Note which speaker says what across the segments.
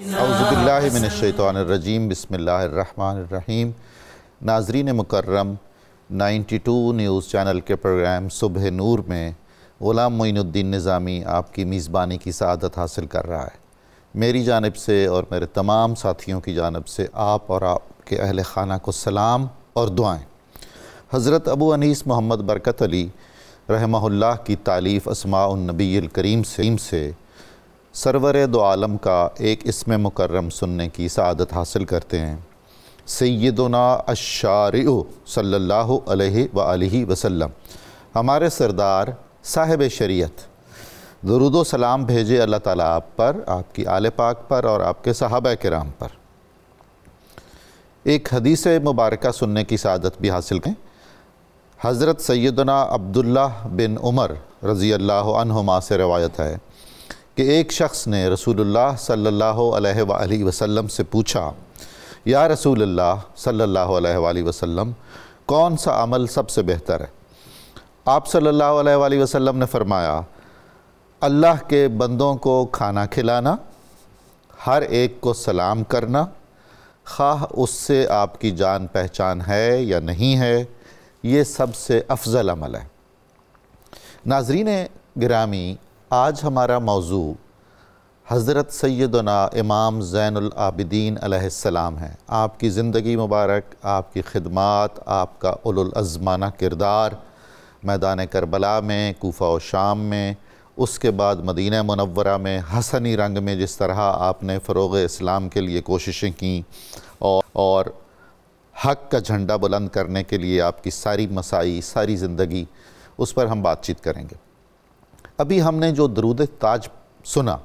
Speaker 1: अज़बिल्लिनशैतरजीम बसमीम नाजरीन मुकर्रम 92 न्यूज़ चैनल के प्रोग्राम सुबह नूर में ग़ुलाम मोइनुद्दीन निज़ामी आपकी मेज़बानी की सदत हासिल कर रहा है मेरी जानब से और मेरे तमाम साथियों की जानब से आप और आपके अहल खाना को सलाम और दुआएँ हज़रत अबू अनीस मोहम्मद बरकत अली रहमल की तालीफ़ असमाउनबी करीम से सरवर दो आलम का एक इसम मुकर्रम सुनने की सदत हासिल करते हैं सैदना अशार सल्ला वसम हमारे सरदार साहिब शरीत दरुदो सलाम भेजे अल्लाह ताला आप पर आपकी आल पाक पर और आपके के कराम पर एक हदीस मुबारक सुनने की सदत भी हासिल करें हज़रत सैदना अब्दुल्ला बिन उमर रज़ी अल्लाह से रवायत है कि एक शख्स ने रसूलुल्लाह सल्लल्लाहु अलैहि वसल्लम से पूछा या रसूलुल्लाह सल्लल्लाहु अलैहि वसल्लम कौन सा अमल सबसे बेहतर है आप सल्लल्लाहु अलैहि वसल्लम ने फरमाया अल्लाह के बंदों को खाना खिलाना हर एक को सलाम करना खाह उससे आपकी जान पहचान है या नहीं है ये सबसे अफजल अमल है नाजरीन ग्रामी आज हमारा मौजू हज़रत सैदना इमाम ज़ैनआबिदीन आसमाम हैं आपकी ज़िंदगी मुबारक आपकी खिदमत आपका उलज़माना किरदार मैदान करबला में कोफ़ा व शाम में उसके बाद मदीना मनवरा में हसनी रंग में जिस तरह आपने फ़रोग इस्लाम के लिए कोशिशें की और, और हक का झंडा बुलंद करने के लिए आपकी सारी मसाई सारी ज़िंदगी उस पर हम बातचीत करेंगे अभी हमने जो दरूद ताज सुना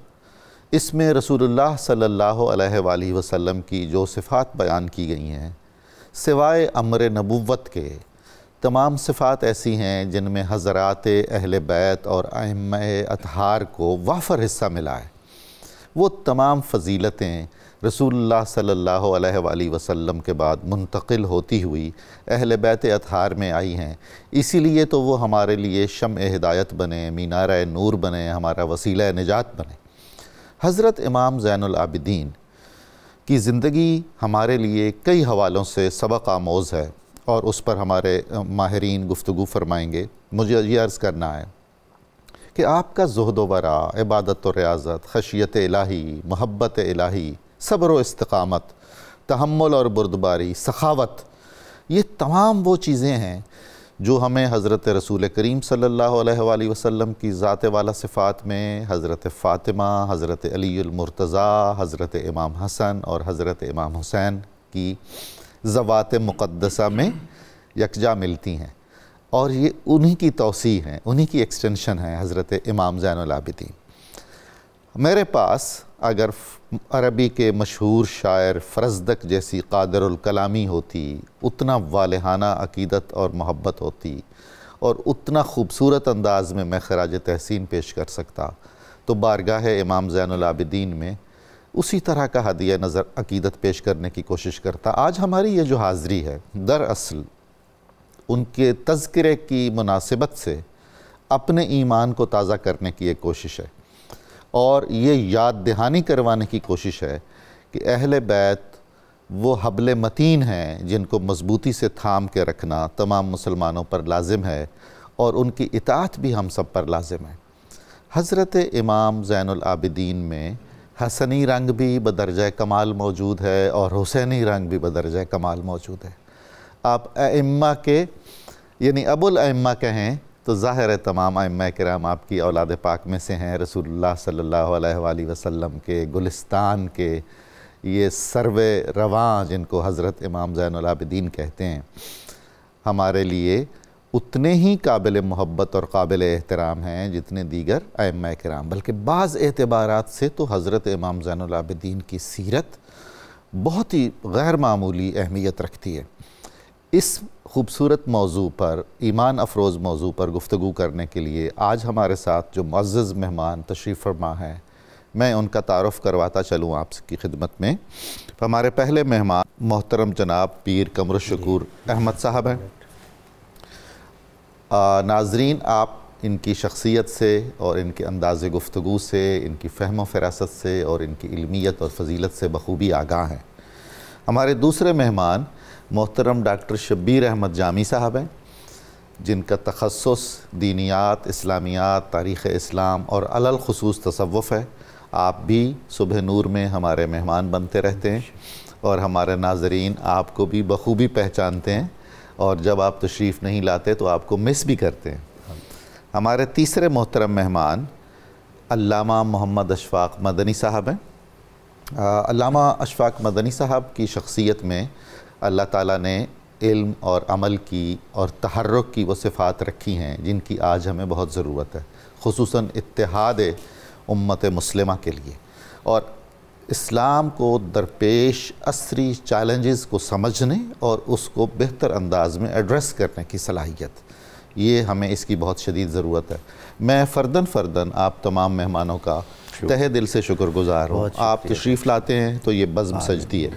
Speaker 1: इसमें रसूलुल्लाह सल्लल्लाहु अलैहि वसल्लम की जो सिफ़ात बयान की गई हैं सिवाय अमर नबूवत के तमाम सिफ़ात ऐसी हैं जिनमें हज़रात अहल बैत और अहम अतहार को वाफर हिस्सा मिला है वो तमाम फजीलतें रसूल सल्ला वसलम के बाद मुंतकिल होती हुई अहल बैत अतहार में आई हैं इसीलिए तो वो हमारे लिए शम हदायत बने मीनार नूर बने हमारा वसीला निजात बने हज़रत इमाम ज़ैनआबिदीन की ज़िंदगी हमारे लिए कई हवालों से सबक आमोज़ है और उस पर हमारे माहरीन गुफ्तु फरमाएंगे मुझे ये अर्ज़ करना है कि आपका जहद वरा इबादत व रियाज़त खशियत इलाही महब्बत इलाही सब्र इस्तकामत तहमल और बुरदबारी सखावत ये तमाम वो चीज़ें हैं जो हमें हज़रत रसूल करीम सल्ला वसम की ज़ात वाला सिफ़ात में हज़रत फ़ातिमा हज़रत अलीमरतज़ा हज़रत इमाम हसन और हज़रत इमाम हुसैन की ज़वात मुक़दसा में यकजा मिलती हैं और ये उन्हीं की तोसी हैं उन्हीं की एक्सटेंशन है हज़रत इमाम ज़ैनलाबिदीन मेरे पास अगर अरबी के मशहूर शायर फरजदक जैसी कादरकलामी होती उतना वालहाना अकीदत और मोहब्बत होती और उतना खूबसूरत अंदाज में मैं खराज तहसीन पेश कर सकता तो बारगाह इमाम ज़ैनआबिदीन में उसी तरह का हदिया नज़र अकीदत पेश करने की कोशिश करता आज हमारी ये जो हाज़री है दरअसल उनके तस्करे की मुनासिबत से अपने ईमान को ताज़ा करने की एक कोशिश है और ये याद दहानी करवाने की कोशिश है कि अहल बैत वो हबल मतीन हैं जिनको मजबूती से थाम के रखना तमाम मुसलमानों पर लाजिम है और उनकी इतात भी हम सब पर लाजिम है हज़रत इमाम ज़ैनआबिदीन में हसनी रंग भी बदरज कमाल मौजूद है और हुसैनी रंग भी बदरज कमाल मौजूद है आप अम्मा के यानी अबुल अम्मा कहें तो ज़ाहिर है तमाम अम कराम आपकी औलाद पाक में से हैं रसूलुल्लाह सल्लल्लाहु अलैहि वसल्लम के गुलिस्तान के ये सर्वे रवां जिनको हज़रत इमाम ज़ैनआलाबद्दीन कहते हैं हमारे लिए उतने ही काबिल मोहब्बत और काबिल एहतराम हैं जितने दीगर अम कराम बल्कि बाज़ एतबार से तो हज़रत इमाम जैनदीन की सीरत बहुत ही गैर मामूली अहमियत रखती है इस खूबसूरत मौजू पर ईमान अफरोज़ मौजू पर गुफ्तु करने के लिए आज हमारे साथ जो मज़्ज़ मेहमान तशरीफ़ फरमा हैं मैं उनका तारफ़ करवाता चलूँ आपकी खिदमत में हमारे पहले मेहमान मोहतरम जनाब पीर कमर शकूर अहमद साहब हैं नाजरीन आप इनकी शख्सियत से और इनके अंदाज़ गुफ्तु से इनकी फ़हम फरासत से और इनकी इलमियत और फजीलत से बखूबी आगाह हैं हमारे दूसरे मेहमान मोहतरम डॉक्टर शब्बीर अहमद जामी साहब हैं जिनका तखसस दीनियात इस्लामियात तारीख़ इस्लाम और अलखसूस तसवफ़ है आप भी सुबह नूर में हमारे मेहमान बनते रहते हैं और हमारे नाजरीन आपको भी बखूबी पहचानते हैं और जब आप तशरीफ़ नहीं लाते तो आपको मिस भी करते हैं हमारे तीसरे मोहतरम मेहमान अल्लामा मोहम्मद अशफाक मदनी साहब हैं अल्लामा अशफाक मदनी साहब की शख्सियत में अल्लाह ताला ने इल्म और अमल की और तहरक की वो सिफ़ात रखी हैं जिनकी आज हमें बहुत ज़रूरत है खसूस इतिहाद उम्मत मुस्लिमा के लिए और इस्लाम को दरपेश असरी चैलेंजेस को समझने और उसको बेहतर अंदाज में एड्रेस करने की सलाहियत ये हमें इसकी बहुत शदीद ज़रूरत है मैं फ़र्दन फ़र्दन आप तमाम मेहमानों का तह दिल से शुक्रगुजार हूँ आप तशरीफ़ लाते हैं तो ये बज़म सजती है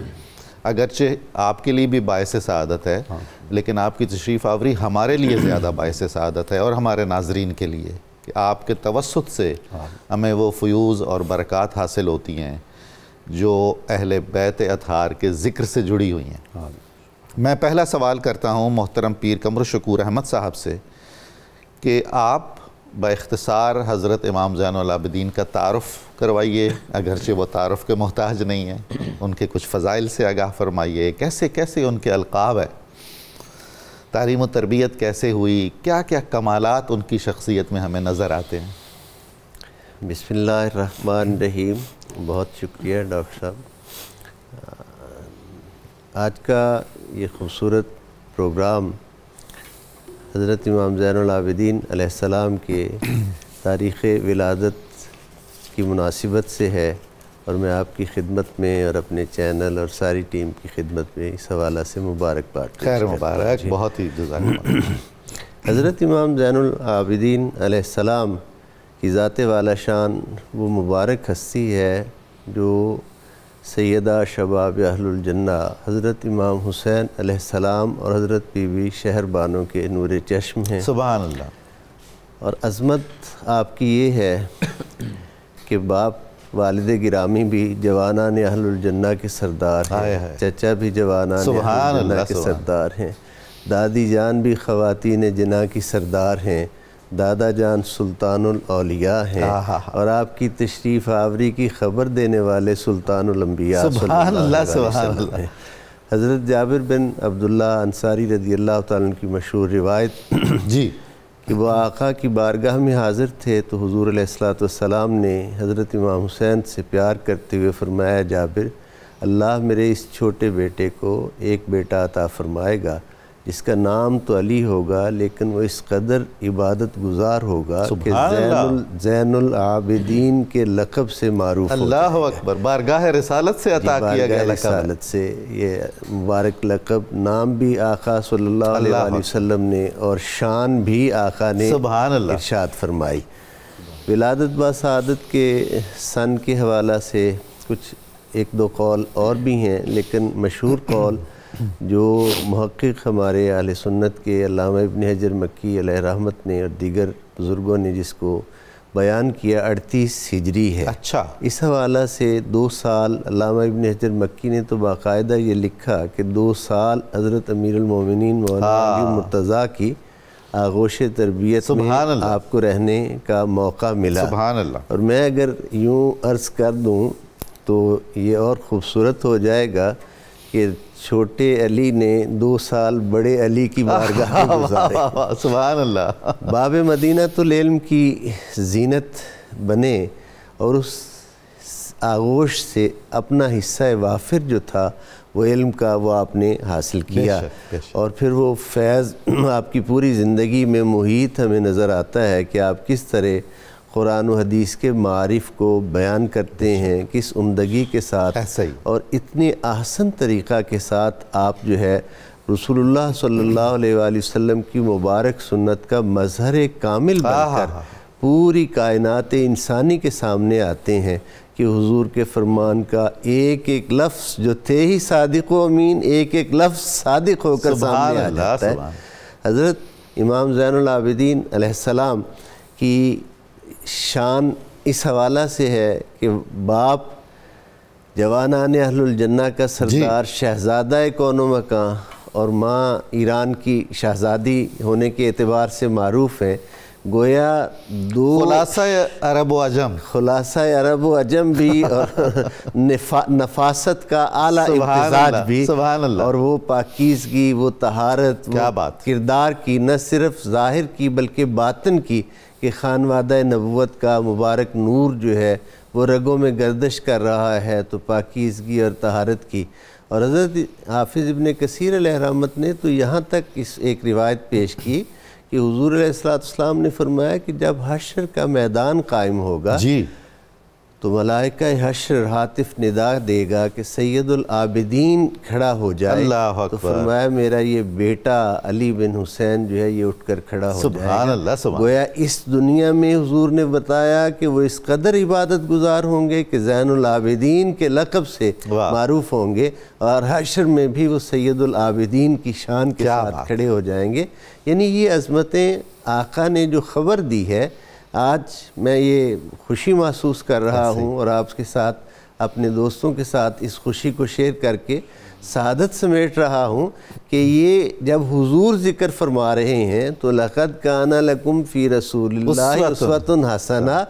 Speaker 1: अगरचे आपके लिए भी बायस सदत है हाँ। लेकिन आपकी तशरीफ़ आवरी हमारे लिए ज़्यादा बायस सदत है और हमारे नाजरीन के लिए कि आपके तवसत से हाँ। हमें वो फ्यूज़ और बरक़ात हासिल होती हैं जो अहल बैत अतहार के ज़िक्र से जुड़ी हुई हैं हाँ। मैं पहला सवाल करता हूँ मोहतरम पीर कमर शकूर अहमद साहब से कि आप बाख्तसार हज़रत इमाम ज़ैनबद्दीन का तारफ़ करवाइए अगरचे वह तारफ़ के मोहताज नहीं है उनके कुछ फ़ज़ाइल से आगाह फरमाइए कैसे कैसे उनके अलकाब है व तरबियत कैसे हुई क्या क्या कमालत उनकी शख्सियत में हमें नज़र आते हैं रहीम बहुत शुक्रिया डॉक्टर साहब
Speaker 2: आज का ये खूबसूरत प्रोग्राम हज़रत इमाम ज़ैनआबिदीन आसमाम के तारीख़ विलादत की मुनासिबत से है और मैं आपकी खिदमत में और अपने चैनल और सारी टीम की खिदमत में इस हवाला से मुबारकबाद खैर मुबारक बहुत ही हज़रत इमाम ज़ैनआबिदीन आसमाम की ज़ात वाला शान वो मुबारक हस्ती है जो सैदा शबाब अहलजन्ना हज़रत इमाम हुसैन आसमाम और हज़रत बीवी शहर बानों के नूर चश्म हैं सुबह अल्लाह और अजमत आपकी ये है कि बाप वालद गिरामी भी जवाना ने अहलजन्ना के सरदार हैं चचा भी जवाना के सरदार हैं दादी जान भी ख़वातिन जना की सरदार हैं दादा जान सुल्तानुल औलिया हैं और आपकी तशरीफ़ आवरी की ख़बर देने वाले सुल्तानलम्बिया हज़रत जाबिर बिन अब्दुल्ला अंसारी रदी अल्लाह की मशहूर रिवायत जी कि वह आका की बारगाह में हाज़िर थे तो हजूर सलाम ने हज़रत इमाम हुसैन से प्यार करते हुए फरमाया जाबिर अल्लाह मेरे इस छोटे बेटे को एक बेटा अता फ़रमाएगा इसका नाम तो अली होगा लेकिन वो इस कदर इबादत गुजार होगा कि जैनुल आबिदीन के लकब से मारूफ अल्लाह
Speaker 1: अकबर बारगाह रसालत से अता किया गया रसालत
Speaker 2: से ये मुबारक लकब नाम भी आका सल्लल्लाहु अलैहि वसल्लम ने और शान भी आका ने इरशाद फरमाई विलादत बसादत के सन के हवाला से कुछ एक दो कौल और भी हैं लेकिन मशहूर कौल जो महक़ हमारे आल सुन्नत के अलामा इबन हजर मक्की रहमत ने और दीगर बुज़ुर्गों ने जिसको बयान किया अड़तीस हिजरी है अच्छा इस हवाला से दो साल अलामा इबन हजर मक्की ने तो बाकायदा ये लिखा कि दो साल हज़रत अमीरमिन हाँ। मुर्तज़ा की आगोश तरबियत में आपको रहने का मौका मिला और मैं अगर यूँ अर्ज़ कर दूँ तो ये और ख़ूबसूरत हो जाएगा कि छोटे अली ने दो साल बड़े अली की बारगाह बाब मदीना तो लेलम की जीनत बने और उस आगोश से अपना हिस्सा वाफिर जो था वो इल्म का वो आपने हासिल किया देशा, देशा। और फिर वो फैज़ आपकी पूरी ज़िंदगी में मुहित हमें नज़र आता है कि आप किस तरह कुरान हदीस के मारफ़ को बयान करते हैं किस उमदगी के साथ और इतने आसन तरीक़ा के साथ आप जो है रसूलुल्लाह सल्लल्लाहु अलैहि वसल्लम की मुबारक सुन्नत का मजहर कामिल हाँ, हाँ, बनकर हाँ, पूरी कायनात इंसानी के सामने आते हैं कि हुजूर के फरमान का एक एक लफ्ज़ जो थे ही सदक़ अमीन एक एक लफ्ज़ सादक होकर सामने आ जाता है हज़रत इमाम आसमाम की शान इस हवाला से है कि बाप जवान अहलजन्ना का सरदार शहजादा कौन मकान और माँ ईरान की शहजादी होने के अतबार से मरूफ है गोया दो खुलासा अरब व अजम खुलासा अरब व अजम भी और नफा, नफासत का आला भी और वो पाकिजगी वो तहारत क्या वो बात किरदार की न सिर्फ ज़ाहिर की बल्कि बातन की कि खानवाद नबूत का मुबारक नूर जो है वो रगों में गर्दश कर रहा है तो पाकिजगी और तहारत की और हज़रत हाफिज़ इबन कसर रहमत ने तो यहाँ तक इस एक रिवायत पेश की कि हजूर ने फरमाया कि जब हशर का मैदान कायम होगा जी तो मलाइका हशर हातिफ निदा देगा कि सैदुलआबिदीन खड़ा हो जाए अल्लाह तो फरमाया मेरा ये बेटा अली बिन हुसैन जो है ये उठकर खड़ा हो जाए गोया इस दुनिया में हुजूर ने बताया कि वो इस कदर इबादत गुजार होंगे कि जैनआबदीन के लकब से मरूफ होंगे और हशर में भी वो सैदुलआबदीन की शान के साथ खड़े हो जाएंगे यानी ये अजमतें आका ने जो खबर दी है आज मैं ये खुशी महसूस कर रहा हाँ, हूँ और आपके साथ अपने दोस्तों के साथ इस खुशी को शेयर करके सादत समेट रहा हूँ कि ये जब हुजूर जिक्र फरमा रहे हैं तो लक़द काना लकुम फ़ी रसूल हसना हाँ।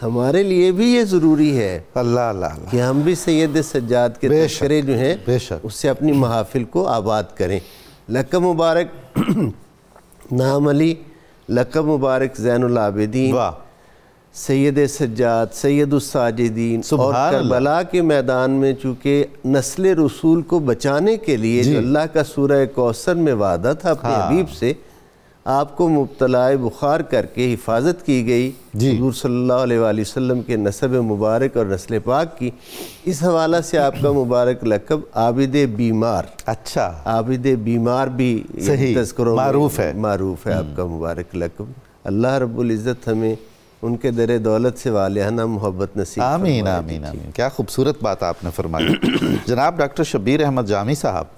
Speaker 2: हमारे लिए भी ये ज़रूरी है अल्लाह अल्लाह कि हम भी सैद सज्जाद के तस्करे जो हैं उससे अपनी महाफिल को आबाद करें लक मुबारक नाम अली लकब मुबारक जैनदीन सैद सज्जाद सैदुलसाजिदीन और करबला के मैदान में चूँकि नस्ल रसूल को बचाने के लिए अल्लाह का सूरह कौसर में वादा था अपने हाँ। हबीब से आपको मुबतलाए बुखार करके हिफाजत की गई हजूर सल्ला वसम के नसब मुबारक और नस्ल पाक की इस हवाला से आपका मुबारक लकब आबिद बीमार अच्छा आबिद बीमार भी तस्करों मारूफ है मारूफ है हम्म। आपका मुबारक लकब अल्लाह रबुल्जत हमें उनके दर दौलत से
Speaker 1: वालहाना मोहब्बत नसीब आमीन आमीन आमीन क्या खूबसूरत बात आपने फरमाई जनाब डॉक्टर शब्बीर अहमद जामी साहब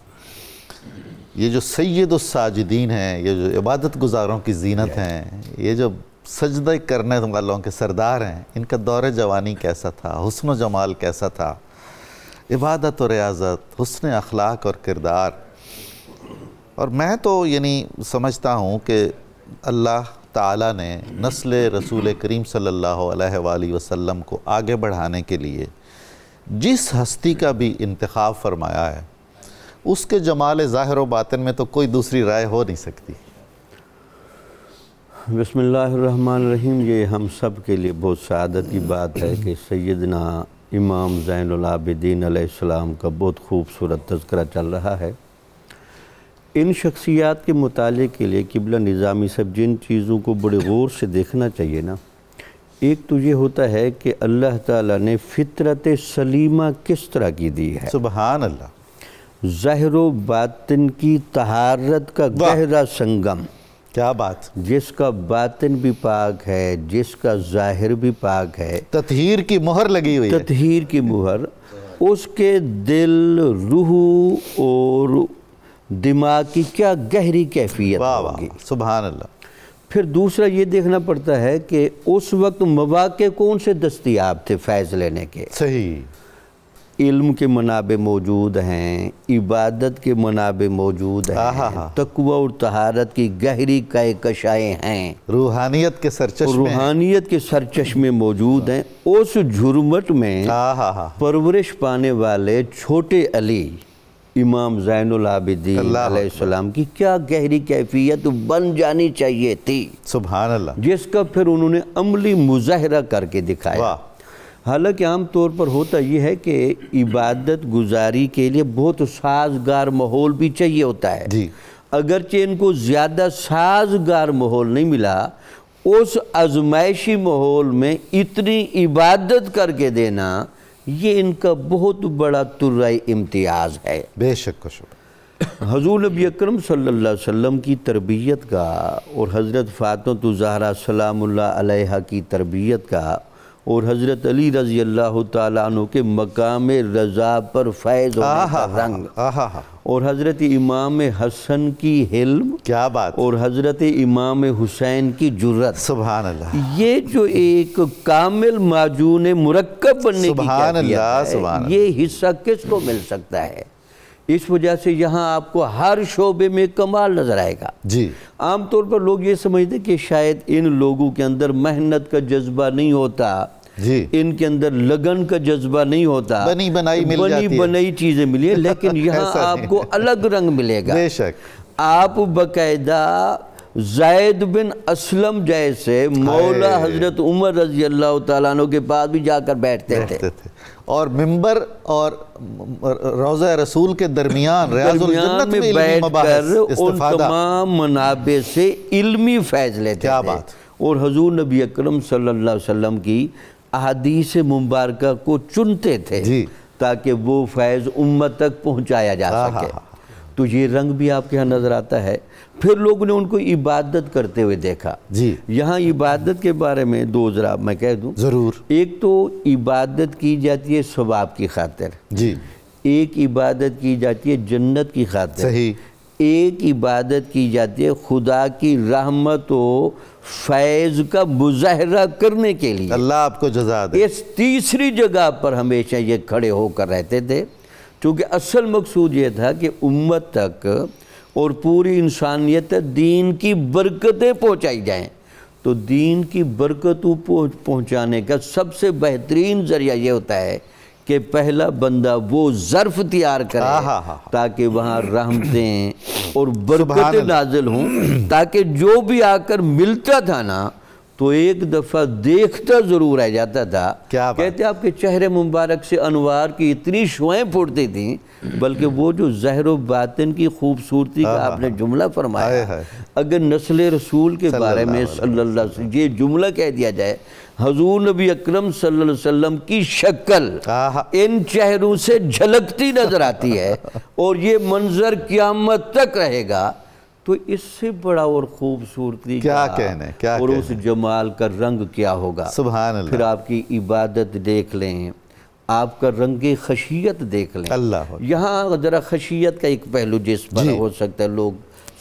Speaker 1: ये जो सैद साजिदीन हैं ये जो इबादत गुजारों की जीनत हैं ये जो सजद करने वालों के सरदार हैं इनका दौर जवानी कैसा था हसन जमाल कैसा था इबादत और रियाजत हसन अखलाक और किरदार और मैं तो यानी समझता हूँ कि अल्लाह ताला ने नस्ल रसूल करीम सल्ला वसम को आगे बढ़ाने के लिए जिस हस्ती का भी इंतखा फरमाया है उसके जमाल ज़ाहिर बातन में तो कोई दूसरी राय हो नहीं सकती
Speaker 3: बसमीम ये हम सब के लिए बहुत शादत की बात है कि सैदना इमाम ज़ैनआबिदीन आसमाम का बहुत खूबसूरत तस्करा चल रहा है इन शख्सियात के मताले के लिए किबला निज़ामी सब जिन चीज़ों को बड़े गौर से देखना चाहिए ना एक तो ये होता है कि अल्लाह ताला ने फितरत सलीमा किस तरह की दी है सुबहान अल्लाह जहर बातिन की तहारत का गहरा संगम क्या बात जिसका बातिन भी पाक है जिसका जाहिर भी पाक है तथहीर की मोहर लगी हुई तथहीर की मोहर उसके दिल रूह और दिमाग की क्या गहरी कैफियत होगी सुबह अल्लाह फिर दूसरा ये देखना पड़ता है कि उस वक्त मौाक़े कौन से दस्तियाब थे फैज़ लेने के सही इल्म के मनाबे मौजूद हैं इबादत के मनाबे मौजूद हैं तकवा और तहारत की गहरी कई कशाएँ हैं रूहानियत के सरचश रूहानियत के सरचश्मे में मौजूद हैं उस झुरमट में परवरिश पाने वाले छोटे अली इमाम जैनदीन की क्या गहरी कैफियत बन जानी चाहिए थी सुबह जिसका फिर उन्होंने अमली मुजाहरा करके दिखाया हालांकि आम तौर पर होता यह है कि इबादत गुजारी के लिए बहुत साजगार माहौल भी चाहिए होता है जी अगरचे इनको ज़्यादा साजगार माहौल नहीं मिला उस आजमाइशी माहौल में इतनी इबादत करके देना ये इनका बहुत बड़ा तुर्राई इम्तियाज़ है बेशक हजूर नबी अक्रम सल्लम की तरबियत का और हज़रत ज़हरा सलाम की तरबियत का और हज़रत अली रज़ी अल्लाह तु के मकाम रज़ा पर फैज़ रंग और हज़रत इमाम हसन की हिल्म क्या बात और हज़रत इमाम हुसैन की जुर्रत सुबहान अल्लाह ये जो एक कामिल माजून मुरक्कब बनने सुबहान अल्लाह ये हिस्सा किसको मिल सकता है इस वजह से यहाँ आपको हर शोबे में कमाल नज़र आएगा जी आमतौर पर लोग ये समझते कि शायद इन लोगों के अंदर मेहनत का जज्बा नहीं होता इनके अंदर लगन का जज्बा नहीं होता बनी बनाई मिल बनी जाती बनाई चीज़ें मिली है लेकिन यहाँ आपको अलग रंग मिलेगा बेशक आप बकायदा जायद बिन असलम जैसे मौला हजरत उमर रजी अल्लाह तु के पास भी जाकर बैठते, थे, और मिंबर और रोज़ा
Speaker 1: रसूल के दरमियान दरमियान में, में बैठकर उन
Speaker 3: तमाम मनाबे से इल्मी फैज लेते क्या बात और हजूर नबी अकरम सल्लल्लाहु अलैहि वसल्लम की अहदीस मुबारक को चुनते थे ताकि वो फैज़ उम्मत तक पहुँचाया जा हाँ, सके हाँ, हाँ, तो ये रंग भी आपके यहाँ नज़र आता है फिर लोगों ने उनको इबादत करते हुए देखा जी यहाँ इबादत के बारे में दो जरा मैं कह दूँ ज़रूर एक तो इबादत की जाती है स्वबाब की खातिर जी एक इबादत की जाती है जन्नत की खातिर सही एक इबादत की जाती है खुदा की रहमत व फैज़ का मुजाहरा करने के लिए अल्लाह आपको जजा दे इस तीसरी जगह पर हमेशा ये खड़े होकर रहते थे क्योंकि असल मकसूद ये था कि उम्मत तक और पूरी इंसानियत दीन की बरकतें पहुँचाई जाएँ तो दीन की बरकतों पहुँचाने का सबसे बेहतरीन ज़रिया ये होता है कि पहला बंदा वो ज़र्फ तैयार करे ताकि वहाँ रहमतें और बरकतें नाजिल हों ताकि जो भी आकर मिलता था ना तो एक दफ़ा देखता ज़रूर रह जाता था क्या कहते आपके चेहरे मुबारक से अनवार की इतनी शुएँ फूटती थी बल्कि वो जो जहर बातिन की खूबसूरती का आपने जुमला फरमाया अगर नस्ल रसूल के बारे में सल्ला ये जुमला कह दिया जाए हजूर नबी अकरम वसल्लम की शक्ल इन चेहरों से झलकती नजर आती है और ये मंजर क्यामत तक रहेगा तो इससे बड़ा और खूबसूरती क्या कहने क्या और कहने? उस जमाल का रंग क्या होगा सुबह फिर आपकी इबादत देख लें आपका रंग खशियत देख लें अल्लाह यहाँ ज़रा खशियत का एक पहलू जिस पर हो सकता है लोग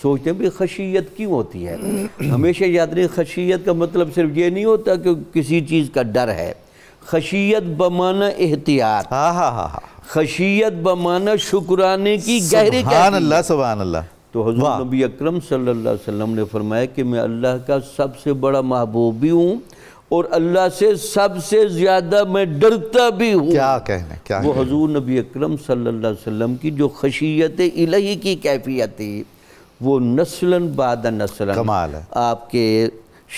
Speaker 3: सोचते हैं भी खशियत क्यों होती है हमेशा याद रहे खशियत का मतलब सिर्फ ये नहीं होता कि किसी चीज़ का डर है खशियत बमाना एहतियात हाँ हाँ हाँ हाँ खशियत बमाना शुक्राने की गहरी अल्लाह तो हजूर नबी अकरम सल्लल्लाहु अलैहि वसल्लम ने फरमाया कि मैं अल्लाह का सबसे बड़ा महबूब भी हूँ और अल्लाह से सबसे ज़्यादा मैं डरता भी हूँ क्या कहने क्या वो हजूर नबी अकरम सल्लल्लाहु अलैहि वसल्लम की जो खशियत इलाही की कैफियत थी वो नस्लन बाद नस्लन कमाल है आपके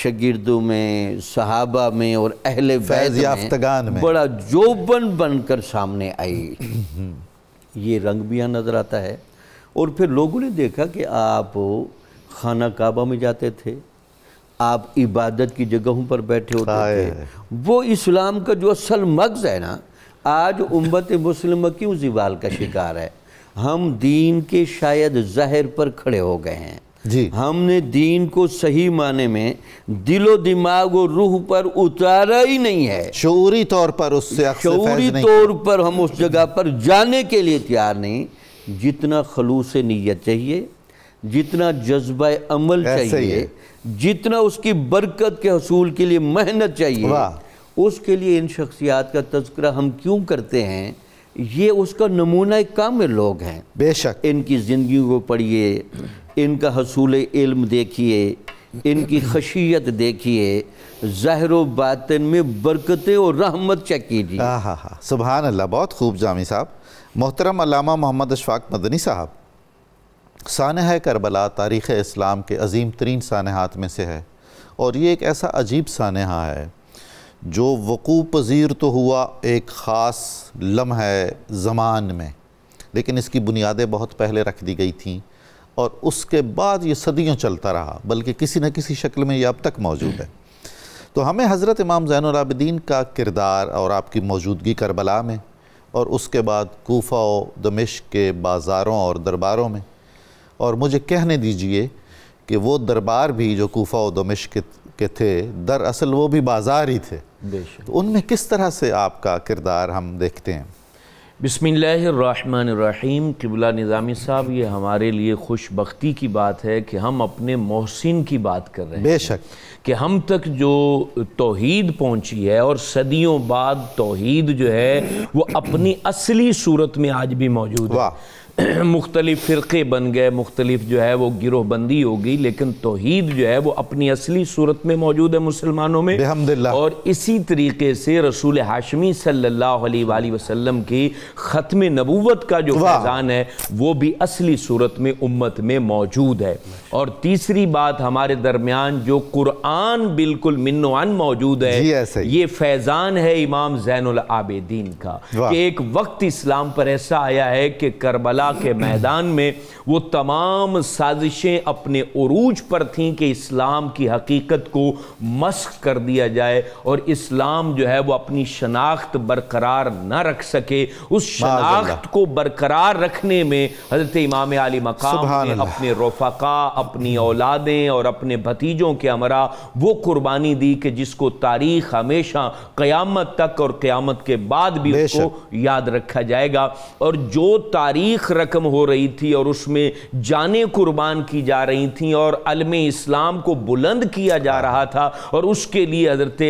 Speaker 3: शगिर्दों में सहाबा में और अहल में बड़ा जोबन बनकर सामने आई ये रंग भी यहाँ नज़र आता है और फिर लोगों ने देखा कि आप खाना काबा में जाते थे आप इबादत की जगहों पर बैठे होते थे वो इस्लाम का जो असल मगज़ है ना आज उम्मत मुस्लिम क्यों जीवाल का शिकार है हम दीन के शायद जहर पर खड़े हो गए हैं जी हमने दीन को सही माने में दिलो दिमाग और रूह पर उतारा ही नहीं है शौरी तौर पर उससे शौरी तौर पर हम उस जगह पर जाने के लिए तैयार नहीं जितना खलूस नीयत चाहिए जितना जज्बा अमल चाहिए जितना उसकी बरकत के हसूल के लिए मेहनत चाहिए उसके लिए इन शख्सियात का तस्करा हम क्यों करते हैं ये उसका नमूना कम लोग हैं बेशक इनकी ज़िंदगी को पढ़िए इनका हसूल इल्म देखिए इनकी खशियत देखिए जहर बातन में बरकतें और रहमत चेक कीजिए हाँ हाँ, हाँ। सुबह अल्लाह बहुत खूब जामी साहब मोहतरम अलामा मोहम्मद
Speaker 1: अशफाक मदनी साहब सानह करबला तारीख़ इस्लाम के अजीम तरीन सानहात में से है और ये एक ऐसा अजीब सानहा है जो वक़ू पज़ीर तो हुआ एक ख़ास लम्हे ज़मान में लेकिन इसकी बुनियादें बहुत पहले रख दी गई थी और उसके बाद ये सदियों चलता रहा बल्कि किसी न किसी शक्ल में ये अब तक मौजूद है तो हमें हज़रत इमाम ज़ैनआबद्दीन का किरदार और आपकी मौजूदगी करबला में और उसके बाद कोफ़ा दमिश के बाज़ारों और दरबारों में और मुझे कहने दीजिए कि वो दरबार भी जो कोफ़ा दमिश के के थे दरअसल वो भी बाजार ही थे तो उनमें किस तरह से आपका किरदार हम देखते हैं बसमीम
Speaker 4: किबला निज़ामी साहब ये हमारे लिए खुशबी की बात है कि हम अपने मोहसिन की बात कर रहे हैं बेशक कि हम तक जो तोहद पहुँची है और सदियों बाद तोहद जो है वो अपनी असली सूरत में आज भी मौजूद है मुख्तलिफ फ़िरक़े बन गए मुख्तलिफ जो है वो गिरोह बंदी गई लेकिन तोहद जो है वो अपनी असली सूरत में मौजूद है मुसलमानों में और इसी तरीके से रसूल हाशमी सल्ला वसम की ख़त्म नबूत का जो फैज़ान है वो भी असली सूरत में उम्मत में मौजूद है और तीसरी बात हमारे दरमियान जो कुरान बिल्कुल मिनवान मौजूद है ये फैज़ान है इमाम जैन आबेदीन का एक वक्त इस्लाम पर ऐसा आया है कि करबला करबला के मैदान में वो तमाम साजिशें अपने अरूज पर थीं कि इस्लाम की हकीकत को मस्क कर दिया जाए और इस्लाम जो है वो अपनी शनाख्त बरकरार न रख सके उस शनाख्त को बरकरार रखने में हजरत इमाम आली मकाम ने अपने रोफाका अपनी औलादें और अपने भतीजों के अमरा वो कुर्बानी दी कि जिसको तारीख हमेशा क्यामत तक और क्यामत के बाद भी उसको याद रखा जाएगा और जो तारीख रकम हो रही थी और उसमें जाने कुर्बान की जा रही थी और अलम इस्लाम को बुलंद किया जा रहा था और उसके लिए हज़रत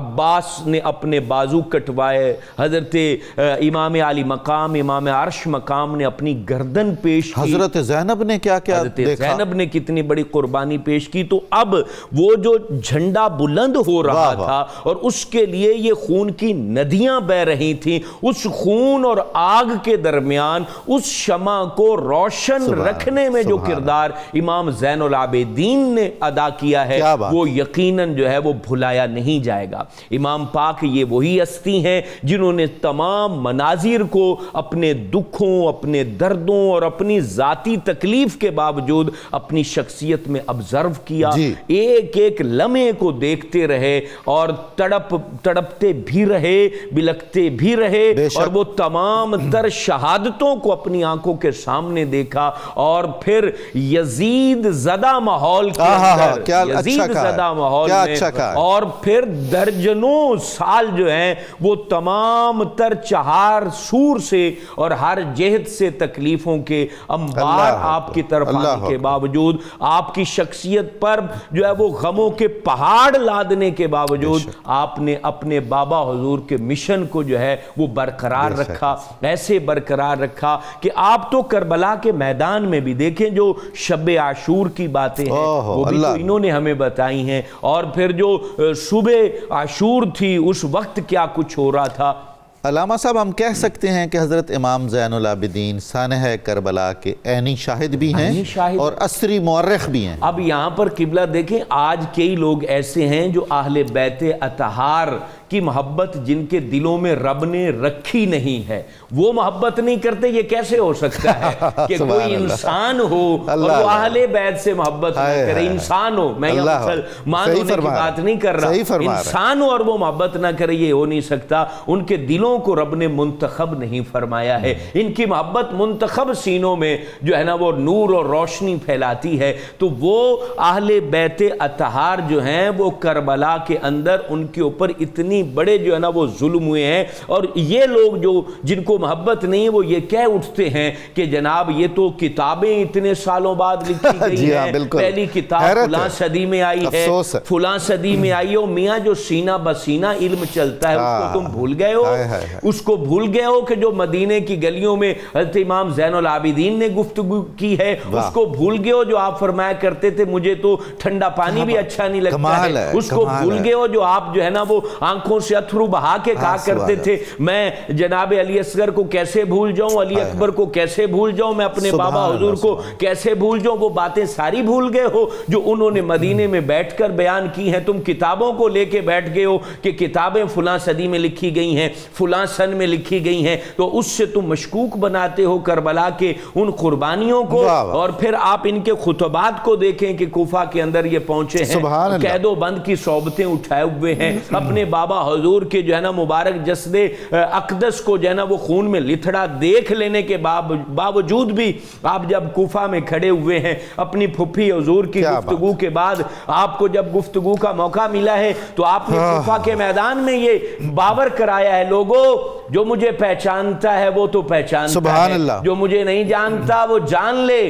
Speaker 4: अब्बास ने अपने बाजू कटवाए हज़रत इमाम आली मकाम इमाम अरश मकाम ने अपनी गर्दन पेश हज़रत
Speaker 1: जैनब ने क्या क्या जैनब
Speaker 4: ने कितनी बड़ी कुर्बानी पेश की तो अब वो जो झंडा बुलंद हो रहा था और उसके लिए ये खून की नदियां बह रही थी उस खून और आग के दरमियान उस शमा को रोशन रखने में जो किरदार इमाम जैन आबेदीन ने अदा किया है वो यकीनन जो है वो भुलाया नहीं जाएगा इमाम पाक ये वही अस्थी हैं जिन्होंने तमाम मनाजिर को अपने दुखों अपने दर्दों और अपनी ज़ाती तकलीफ के बावजूद अपनी शख्सियत में ऑब्जर्व किया एक एक लम्हे को देखते रहे और तड़प तड़पते भी रहे बिलखते भी रहे और वो तमाम तर शहादतों को अपनी आंखों के सामने देखा और फिर यजीद जदा माहौल अच्छा माहौल अच्छा और फिर दर्जनों साल जो है वो तमाम तर चहार सूर से और हर जहद से तकलीफों के अंबार आपकी तरफ आने के बावजूद आपकी शख्सियत पर जो है वो गमों के पहाड़ लादने के बावजूद आपने अपने बाबा हजूर के मिशन को जो है वो बरकरार रखा ऐसे बरकरार रखा कि आप तो करबला के मैदान में भी देखें जो शब आशूर की बातें हैं वो भी तो
Speaker 1: इन्होंने हमें बताई हैं और फिर जो सुबह आशूर थी उस वक्त क्या कुछ हो रहा था अलामा साहब हम कह सकते हैं कि हज़रत इमाम जैनलाबिदीन सानह करबला के ऐनी शाहिद भी हैं शाहिद। और असरी मौरख भी हैं
Speaker 4: अब यहाँ पर किबला देखें आज कई लोग ऐसे हैं जो आहले बैत अतहार की मोहब्बत जिनके दिलों में रब ने रखी नहीं है वो मोहब्बत नहीं करते ये कैसे हो सकता है कि कोई इंसान हो और वो आहले बैद से मोहब्बत ना करे इंसान हो मैं मान की बात नहीं कर रहा इंसान हो और वो मोहब्बत ना करे ये हो नहीं सकता उनके दिलों को रब ने मुंतखब नहीं फरमाया है हम्म। इनकी मोहब्बत मुंतखब सीनों में जो है ना वो नूर और रोशनी फैलाती है तो वो आहले बैत अतहार जो हैं वो करबला के अंदर उनके ऊपर इतनी इतनी बड़े जो है ना वो जुल्म हुए हैं और ये लोग जो जिनको मोहब्बत नहीं है वो ये कह उठते हैं कि जनाब ये तो किताबें इतने सालों बाद लिखी गई हाँ, हैं पहली किताब फुला सदी में आई है फुला सदी में आई हो मियाँ जो सीना बसीना इल्म चलता है उसको तुम हाँ। भूल गए हो उसको भूल गए हो कि जो मदीने की गलियों में हजरत इमाम जैन आबिदीन ने गुफ्तगु की है उसको भूल गए हो जो आप फरमाया करते थे मुझे तो ठंडा पानी हाँ, भी अच्छा नहीं लगता है उसको भूल गए हो जो आप जो है ना वो आंख आंखों से अथरू बहा के कहा हाँ, करते थे मैं जनाब अली असगर को कैसे भूल जाऊं अली हाँ। अकबर को कैसे भूल जाऊं मैं अपने बाबा हजूर को कैसे भूल जाऊं वो बातें सारी भूल गए हो जो उन्होंने मदीने में बैठकर बयान की हैं तुम किताबों को लेके बैठ गए हो कि किताबें फुला सदी में लिखी गई हैं फुला सन में लिखी गई हैं तो उससे तुम मशकूक बनाते हो करबला के उन कुर्बानियों को और फिर आप इनके खुतबात को देखें कि कोफा के अंदर ये पहुंचे हैं कैदो बंद की सोबतें उठाए हुए हैं हम्म। अपने बाबा मरतबा हजूर के जो है ना मुबारक जसद अकदस को जो है ना वो खून में लिथड़ा देख लेने के बावजूद भी आप जब गुफा में खड़े हुए हैं अपनी फुफी हजूर की गुफ्तगु के बाद आपको जब गुफ्तगु का मौका मिला है तो आपने हाँ। गुफा के मैदान में ये बावर कराया है लोगों जो मुझे पहचानता है वो तो पहचानता है जो मुझे नहीं जानता वो जान ले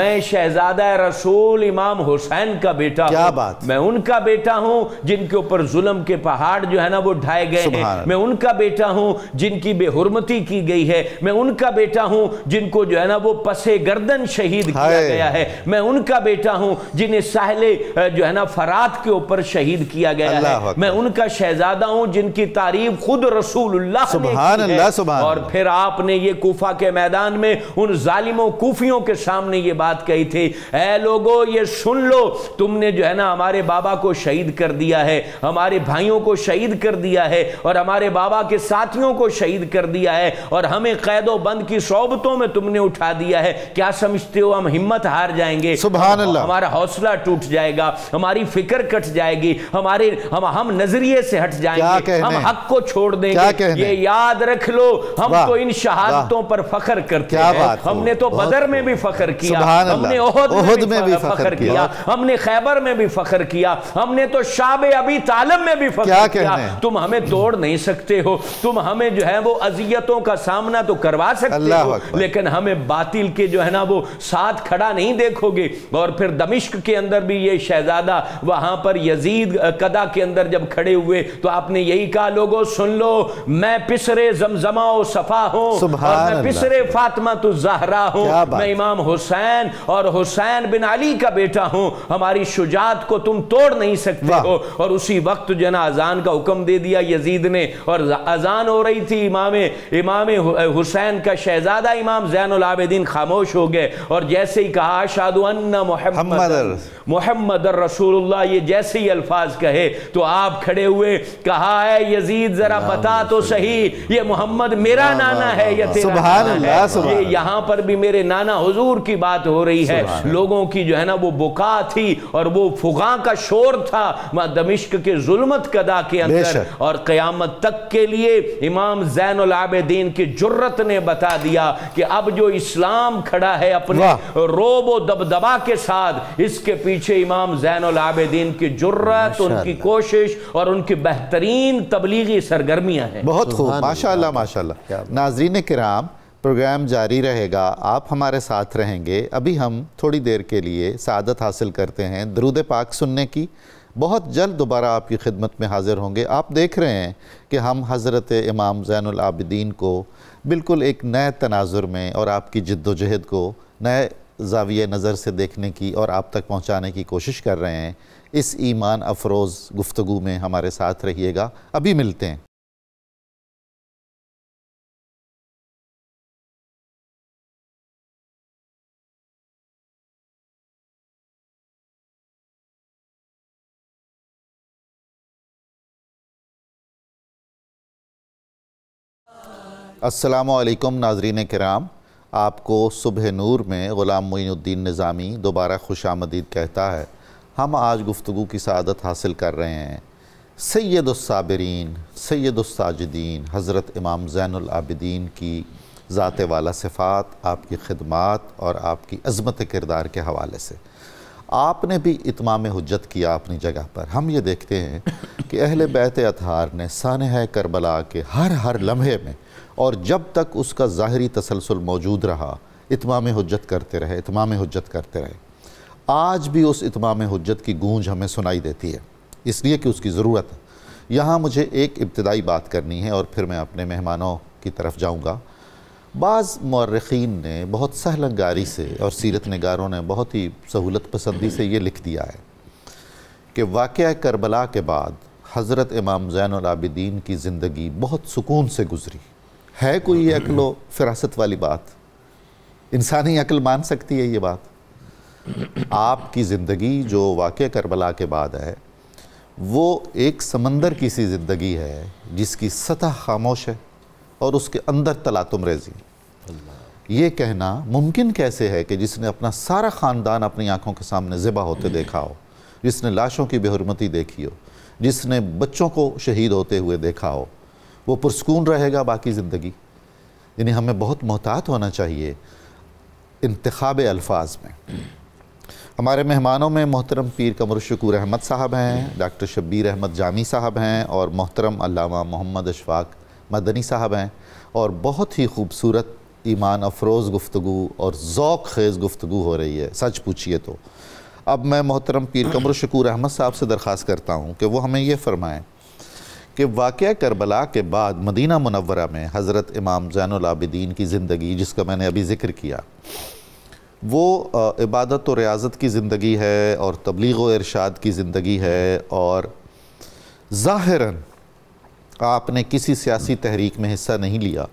Speaker 4: मैं शहजादा रसूल इमाम हुसैन का बेटा क्या बात मैं उनका बेटा हूं जिनके ऊपर जुलम के पहाड़ जो है ना वो ढाए गए हैं मैं उनका बेटा हूं जिनकी बेहरमती की गई है मैं उनका बेटा हूं जिनको जो है ना वो पसे गर्दन शहीद किया गया है मैं उनका बेटा हूं जिन्हें साहले जो है ना फरात के ऊपर शहीद किया गया है मैं उनका शहजादा हूं जिनकी तारीफ खुद रसूल और फिर आपने ये कोफा के मैदान में उन जालिमों कोफियों के सामने ये बात कही थी ऐ लोगो ये सुन लो तुमने जो है ना हमारे बाबा को शहीद कर दिया है हमारे भाइयों को शहीद कर दिया है और हमारे बाबा के साथियों को शहीद कर दिया है और हमें कैदो बंद की सोबतों में तुमने उठा दिया है क्या समझते हो हम हिम्मत हार जाएंगे सुबह हमारा हौसला टूट जाएगा हमारी फिक्र कट जाएगी हमारे हम हम नजरिए से हट जाएंगे हम हक को छोड़ देंगे ये याद रख लो हम तो इन शहादतों पर फखर करते हैं हमने तो बदर में भी फखर किया हमने ओहद में, भी फखर किया हमने खैबर में भी फखर किया हमने तो शाब अभी तालम में भी फखर किया तुम हमें तोड़ नहीं सकते हो तुम हमें जो है वो अजियतों का सामना तो करवा सकते हो लेकिन हमें बातिल के जो है ना वो साथ खड़ा नहीं देखोगे और फिर दमिश्क के अंदर भी ये शहजादा वहां पर यजीद कदा के अंदर जब खड़े हुए तो आपने यही कहा लोगों सुन लो मैं पिसरे जमजमाओ सफा हूं मैं पिसरे फातमा तो जहरा हूं मैं इमाम हुसैन और हुसैन बिन अली का बेटा हूं हमारी शुजात को तुम तोड़ नहीं सकते हो और उसी वक्त जो है ना अजान का हुक्म हुक्म दे दिया यजीद ने और अजान हो रही थी इमाम इमाम हुसैन का शहजादा इमाम जैन आबदीन खामोश हो गए और जैसे ही कहा शादु मोहम्मद मोहम्मद रसूलुल्लाह ये जैसे ही अल्फाज कहे तो आप खड़े हुए कहा है यजीद जरा बता तो सही ये मोहम्मद मेरा नाना है या तेरा नाना है ये यहाँ पर भी मेरे नाना हुजूर की बात हो रही है लोगों की जो है ना वो बुका थी और वो फुगा का शोर था वहाँ दमिश्क के जुलमत कदा के अंदर बेशक और क़यामत तक के लिए इमाम जैन जैनदीन की जुर्रत ने बता दिया कि अब जो इस्लाम खड़ा है अपने रोबो दबदबा के साथ इसके पीछे इमाम जैन जैनदीन की जुर्रत उनकी कोशिश और उनकी बेहतरीन तबलीगी सरगर्मियाँ
Speaker 1: हैं बहुत खूब माशा माशा नाजरीन कराम प्रोग्राम जारी रहेगा आप हमारे साथ रहेंगे अभी हम थोड़ी देर के लिए सादत हासिल करते हैं दरूद पाक सुनने की बहुत जल्द दोबारा आपकी खिदमत में हाज़िर होंगे आप देख रहे हैं कि हम हज़रत इमाम ज़ैनआबदीन को बिल्कुल एक नए तनाजुर में और आपकी जद्दोजहद को नए जाविय नज़र से देखने की और आप तक पहुँचाने की कोशिश कर रहे हैं इस ईमान अफरोज़ गुफ्तु में हमारे साथ रहिएगा अभी मिलते हैं असलकम नाजरीन कराम आपको सुबह नूर में ग़ुला मोइनुद्दीन निज़ामी दोबारा खुश आमदीद कहता है हम आज गुफ्तु की सदत हासिल कर रहे हैं सैदुलसाबरीन सैदुलसाजदीन हज़रत इमाम ज़ैनआबिदीन की ज़ात वाला सिफ़ात आपकी खदमात और आपकी अज़मत किरदार के हवाले से आपने भी इतमाम हजत किया अपनी जगह पर हम ये देखते हैं कि अहल बैत अतहार ने सान करबला के हर हर लम्हे में और जब तक उसका ज़ाहरी तसलसल मौजूद रहा इतमाम हजत करते रहे इतमाम हजत करते रहे आज भी उस इतमाम हजत की गूंज हमें सुनाई देती है इसलिए कि उसकी ज़रूरत है यहाँ मुझे एक इब्तदाई बात करनी है और फिर मैं अपने मेहमानों की तरफ जाऊँगा बाज़ मौरखीन ने बहुत सहलंगारी से और सीरत नगारों ने बहुत ही सहूलत पसंदी से ये लिख दिया है कि वाक़ करबला के बाद हज़रत इमाम ज़ैनआबिदीन की ज़िंदगी बहुत सुकून से गुज़री है कोई ये अकलो फिरासत वाली बात इंसानी अकल मान सकती है ये बात आपकी ज़िंदगी जो वाक़ करबला के बाद है वो एक समंदर की सी ज़िंदगी है जिसकी सतह खामोश है और उसके अंदर तला तुम रेजी ये कहना मुमकिन कैसे है कि जिसने अपना सारा ख़ानदान अपनी आंखों के सामने ज़िबा होते हम्म। देखा हो जिसने लाशों की बेहरमती देखी हो जिसने बच्चों को शहीद होते हुए देखा हो वो पुरस्कून रहेगा बाकी ज़िंदगी यानी हमें बहुत मोहतात होना चाहिए इंतखब अल्फाज में हमारे मेहमानों में मोहतरम पीर कमर शकूर अहमद साहब हैं डॉक्टर शब्बीर अहमद जामी साहब हैं और मोहतरम अलामा मोहम्मद अशफाक मदनी साहब हैं और बहुत ही खूबसूरत ईमान अफरोज़ गुफ्तु और ओक़ खेज़ गुफ्तु हो रही है सच पूछिए तो अब मैं मोहतरम पीर कमर शकूर अहमद साहब से दरख्वास्त करता हूँ कि वो हमें ये फ़रमाएँ कि वाक़ करबला के बाद मदीना मुनवरा में हज़रत इमाम ज़ैनआबिदीन की ज़िंदगी जिसका मैंने अभी ज़िक्र किया वो इबादत और रियाजत की ज़िंदगी है और तबलीग व इरशाद की ज़िंदगी है और ज़ाहरा आपने किसी सियासी तहरीक में हिस्सा नहीं लिया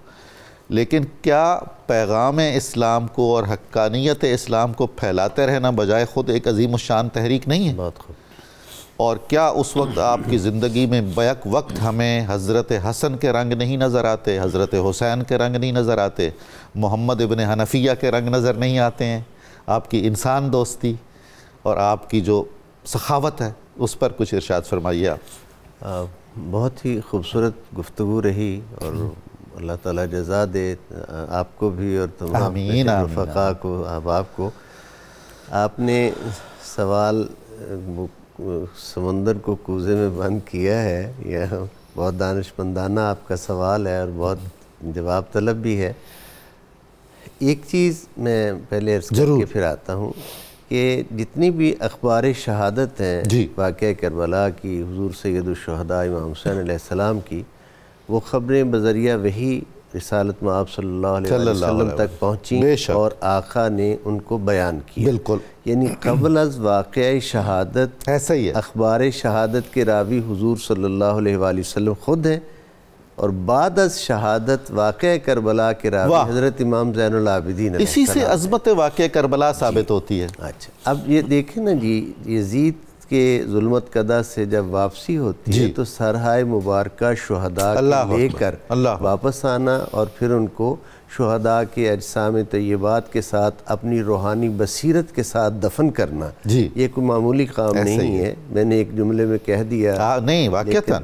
Speaker 1: लेकिन क्या पैगाम इस्लाम को और हक्कानियत इस्लाम को फैलाते रहना बजाय ख़ुद एक अजीम शान तहरीक नहीं है बात खुद और क्या उस वक्त आपकी ज़िंदगी में बैक वक्त हमें हज़रत हसन के रंग नहीं नज़र आते हज़रत हुसैन के रंग नहीं नज़र आते मोहम्मद इबन हनफिया के रंग नज़र नहीं आते हैं आपकी इंसान दोस्ती और आपकी जो सखावत है उस पर कुछ इरशाद फरमाइए आप बहुत ही खूबसूरत गुफ्तु
Speaker 2: रही और हम्म। अल्लाह ताला जजा दे आपको भी और तमाम फ़ा को अहबाब को आपने सवाल समंदर को कूजे में बंद किया है यह बहुत दानशमंदाना आपका सवाल है और बहुत जवाब तलब भी है एक चीज़ मैं पहले ज़रूर फिर आता हूँ कि जितनी भी अखबार शहादत हैं वाक़ करबला की हजूर सैदुलशहदा इमाम हुसैन सलाम की वो ख़बरें बजरिया वही रिसालत में आप सल्लल्लाहु अलैहि वसल्लम तक पहुँची और आका ने उनको बयान किया बिल्कुल यानी कबल अज वाक़ शहादत ऐसा ही है अखबार शहादत के रावी हजूर सल्लल्लाहु अलैहि वसल्लम ख़ुद हैं और बाद अज शहादत वाक़ करबला के रावी हज़रत इमाम जैनदीन इसी से अजमत वाक़ करबला साबित होती है अच्छा अब ये देखें ना जी यजीद के जुलमत कदा से जब वापसी होती है तो सरहाय मुबारक शहदा लेकर वापस आना और फिर उनको शहदा के अजसाम तयबात के साथ अपनी रूहानी बसीरत के साथ दफन करना ये कोई मामूली काम नहीं है।, है मैंने एक जुमले में कह दिया आ, नहीं वाक़ता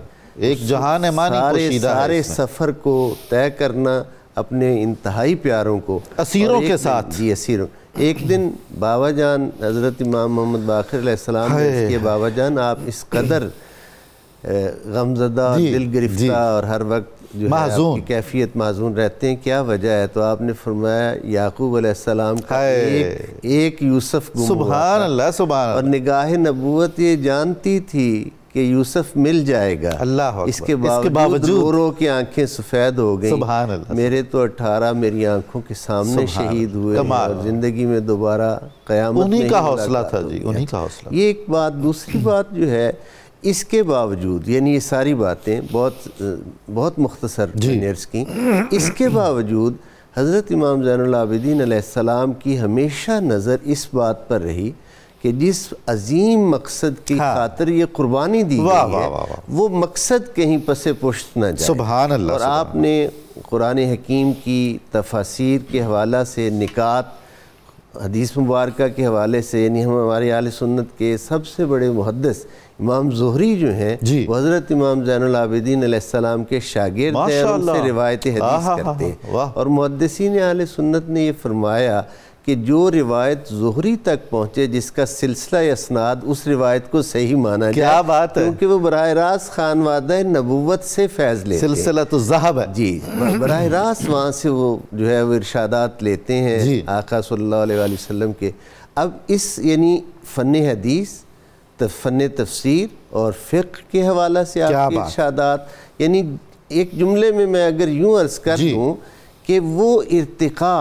Speaker 2: एक जहान सारे, सारे सफ़र को तय करना अपने इंतहाई प्यारों को असीरों के साथ जी असीरों एक दिन बाबा जान हज़रत इमाम मोहम्मद बाखिर के बाबा जान आप इस कदर गमजदा दिल गिरफ्तार और हर वक्त जो है कैफियत माजून रहते हैं क्या वजह है तो आपने फरमाया याकूब अलैहिस्सलाम का एक, एक यूसुफ अल्लाह सुबह और निगाह नबूत ये जानती थी कि यूसुफ मिल जाएगा अल्लाह इसके बावजूद की आंखें सफ़ेद हो गई मेरे तो अट्ठारह मेरी आंखों के सामने शहीद हुए ज़िंदगी में दोबारा क़याम उन्हीं का हौसला था जी उन्हीं का हौसला ये एक बात दूसरी बात जो है इसके बावजूद यानी ये सारी बातें बहुत बहुत मुख्तसर नर्स की इसके बावजूद हज़रत इमाम जैनदीन सलाम की हमेशा नज़र इस बात पर रही कि जिस अजीम मकसद की हाँ। खातर ये कुर्बानी दी वाह गई वा, वा। वो मकसद कहीं पसे पुष्ट न जाए सुबह और आपने कुरान हकीम की तफासिर के हवाला से निकात हदीस मुबारक के हवाले से यानी हम हमारे आल सुन्नत के सबसे बड़े मुहदस इमाम जहरी जो हैं वो हज़रत इमाम जैनआबिदीन के शागिर्द हैं उनसे रिवायत हदीस करते हैं और मुहदसिन आल सुन्नत ने ये फरमाया कि जो रिवायत जहरी तक पहुँचे जिसका सिलसिला इसनाद उस रिवायत को सही माना क्या जाए बात है क्योंकि वो बरह रास्त खान वादा नबूत से फैज़ ले सिलसिला तो जहाब है जी बरह रास्त वहाँ से वो जो है वो इर्शादात लेते हैं आका सल्लल्लाहु अलैहि के अब इस यानी फ़न हदीस फ़न तफसर और फ़िक के हवाला से आप इर्शादात यानी एक जुमले में मैं अगर यूँ अर्ज़ कर दूँ कि वो इरतका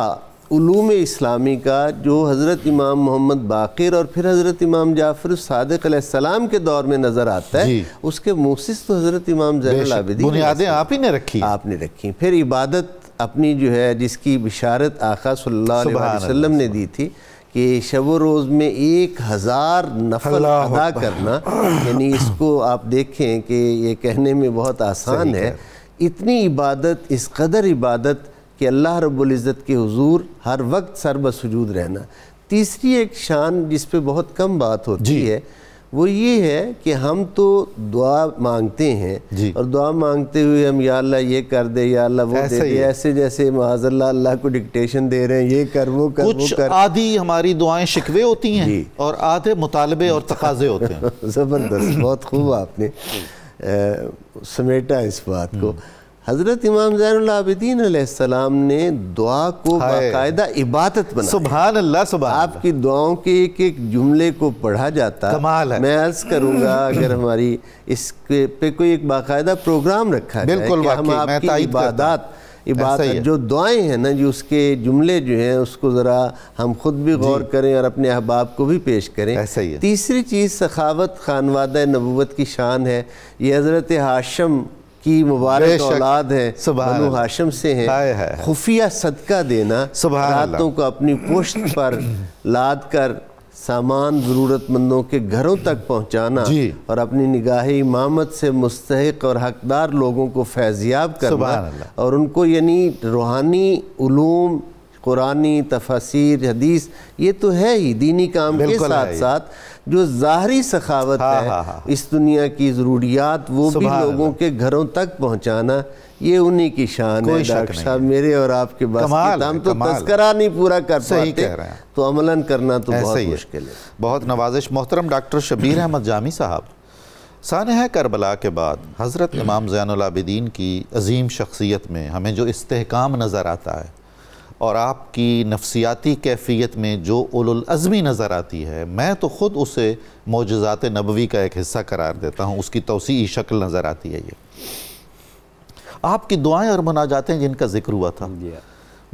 Speaker 2: ूम इस्लामी का जो हज़रत इमाम मोहम्मद बाक़िर और फिर हज़रत इमाम जाफ़र सदक़्सलाम के दौर में नज़र आता है उसके मोसिस तो हज़रत इमाम जैन
Speaker 1: आप ही ने रखी
Speaker 2: आपने रखी फिर इबादत अपनी जो है जिसकी बिशारत आका सल्लल्लाहु ने दी थी कि शब रोज़ में एक हज़ार नफल अदा करना यानी इसको आप देखें कि ये कहने में बहुत आसान है इतनी इबादत इस कदर इबादत कि अल्लाह रब्ज़त के हुजूर हर वक्त सर सरबसजूद रहना तीसरी एक शान जिस पर बहुत कम बात होती है वो ये है कि हम तो दुआ मांगते हैं और दुआ मांगते हुए हम या अल्लाह ये कर दे
Speaker 1: या अल्लाह वो दे दे ऐसे
Speaker 2: जैसे माजल्ला अल्लाह को डिक्टेशन दे रहे हैं ये कर वो कर कुछ वो कर
Speaker 1: आधी हमारी दुआएं शिकवे होती हैं और आधे मुतालबे और तकाजे होते हैं ज़बरदस्त बहुत खूब आपने समेटा इस बात को हम्म।
Speaker 2: हजरत इमाम जैनदीन ने दुआ को बाकायदा इबादत बना सुबह अल्लाह सुबह आपकी दुआओं के एक एक जुमले को पढ़ा जाता कमाल है मैं अर्ज करूंगा अगर हमारी इसके पे कोई एक बाकायदा प्रोग्राम रखा बिल्कुल हम आपकी इबादत इबादत जो दुआएं हैं ना जो उसके जुमले जो हैं उसको ज़रा हम खुद भी गौर करें और अपने अहबाब को भी पेश करें ऐसा ही तीसरी चीज़ सखावत खानवादा नबूत की शान है ये हज़रत हाशम की मुबारक औलाद है बनू हाशम से है खुफिया सदका देना रातों को अपनी पोस्ट पर लाद कर सामान ज़रूरतमंदों के घरों तक पहुंचाना और अपनी निगाही इमामत से मुस्तक और हकदार लोगों को फैजियाब करना और उनको यानी रूहानी ूम कुरानी तफसर हदीस ये तो है ही दीनी काम के साथ साथ जो ज़ाहरी सखावत हाँ, है हाँ, हाँ, हाँ। इस दुनिया की ज़रूरियात वो भी लोगों के घरों तक पहुँचाना ये
Speaker 1: उन्हीं की शान है डॉक्टर साहब
Speaker 2: मेरे और आपके बस कमाल हम तो तस्करा
Speaker 1: नहीं पूरा कर सही कह रहे हैं तो अमलन करना तो बहुत मुश्किल है बहुत नवाजिश मोहतरम डॉक्टर शबीर अहमद जामी साहब सानह करबला के बाद हज़रत इमाम ज़ैनआबिदीन की अजीम शख्सियत में हमें जो इस्तेकाम नज़र आता है और आपकी नफसियाती कैफियत में जो उलज़मी नज़र आती है मैं तो ख़ुद उसे मोजात नबवी का एक हिस्सा करार देता हूँ उसकी तोसी शक्ल नज़र आती है ये आपकी दुआएं और मुनाजातें जिनका जिक्र हुआ था हाँ।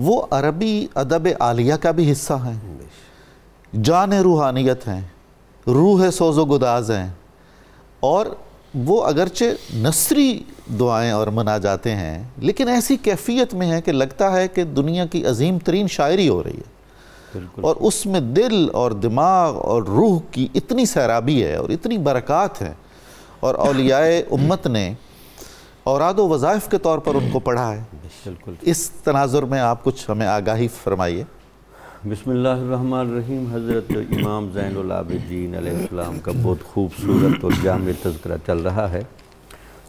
Speaker 1: वो अरबी अदब आलिया का भी हिस्सा हैं जान रूहानियत हैं रूह सोजो गुदाज हैं और वो अगरचे नसरी दुआएं और मना जाते हैं लेकिन ऐसी कैफियत में है कि लगता है कि दुनिया की अजीम तरीन शायरी हो रही है और उसमें दिल और दिमाग और रूह की इतनी सैराबी है और इतनी बरक़ात है और अलियाए उम्मत ने औरद वज़ाइफ़ के तौर पर उनको पढ़ा है इस तनाजुर में आप कुछ हमें आगाही फरमाइए
Speaker 3: बसमीम हज़रत इमाम जैन ज़ैनलाबद्दीन आसमाम का बहुत खूबसूरत और जाम तस्करा चल रहा है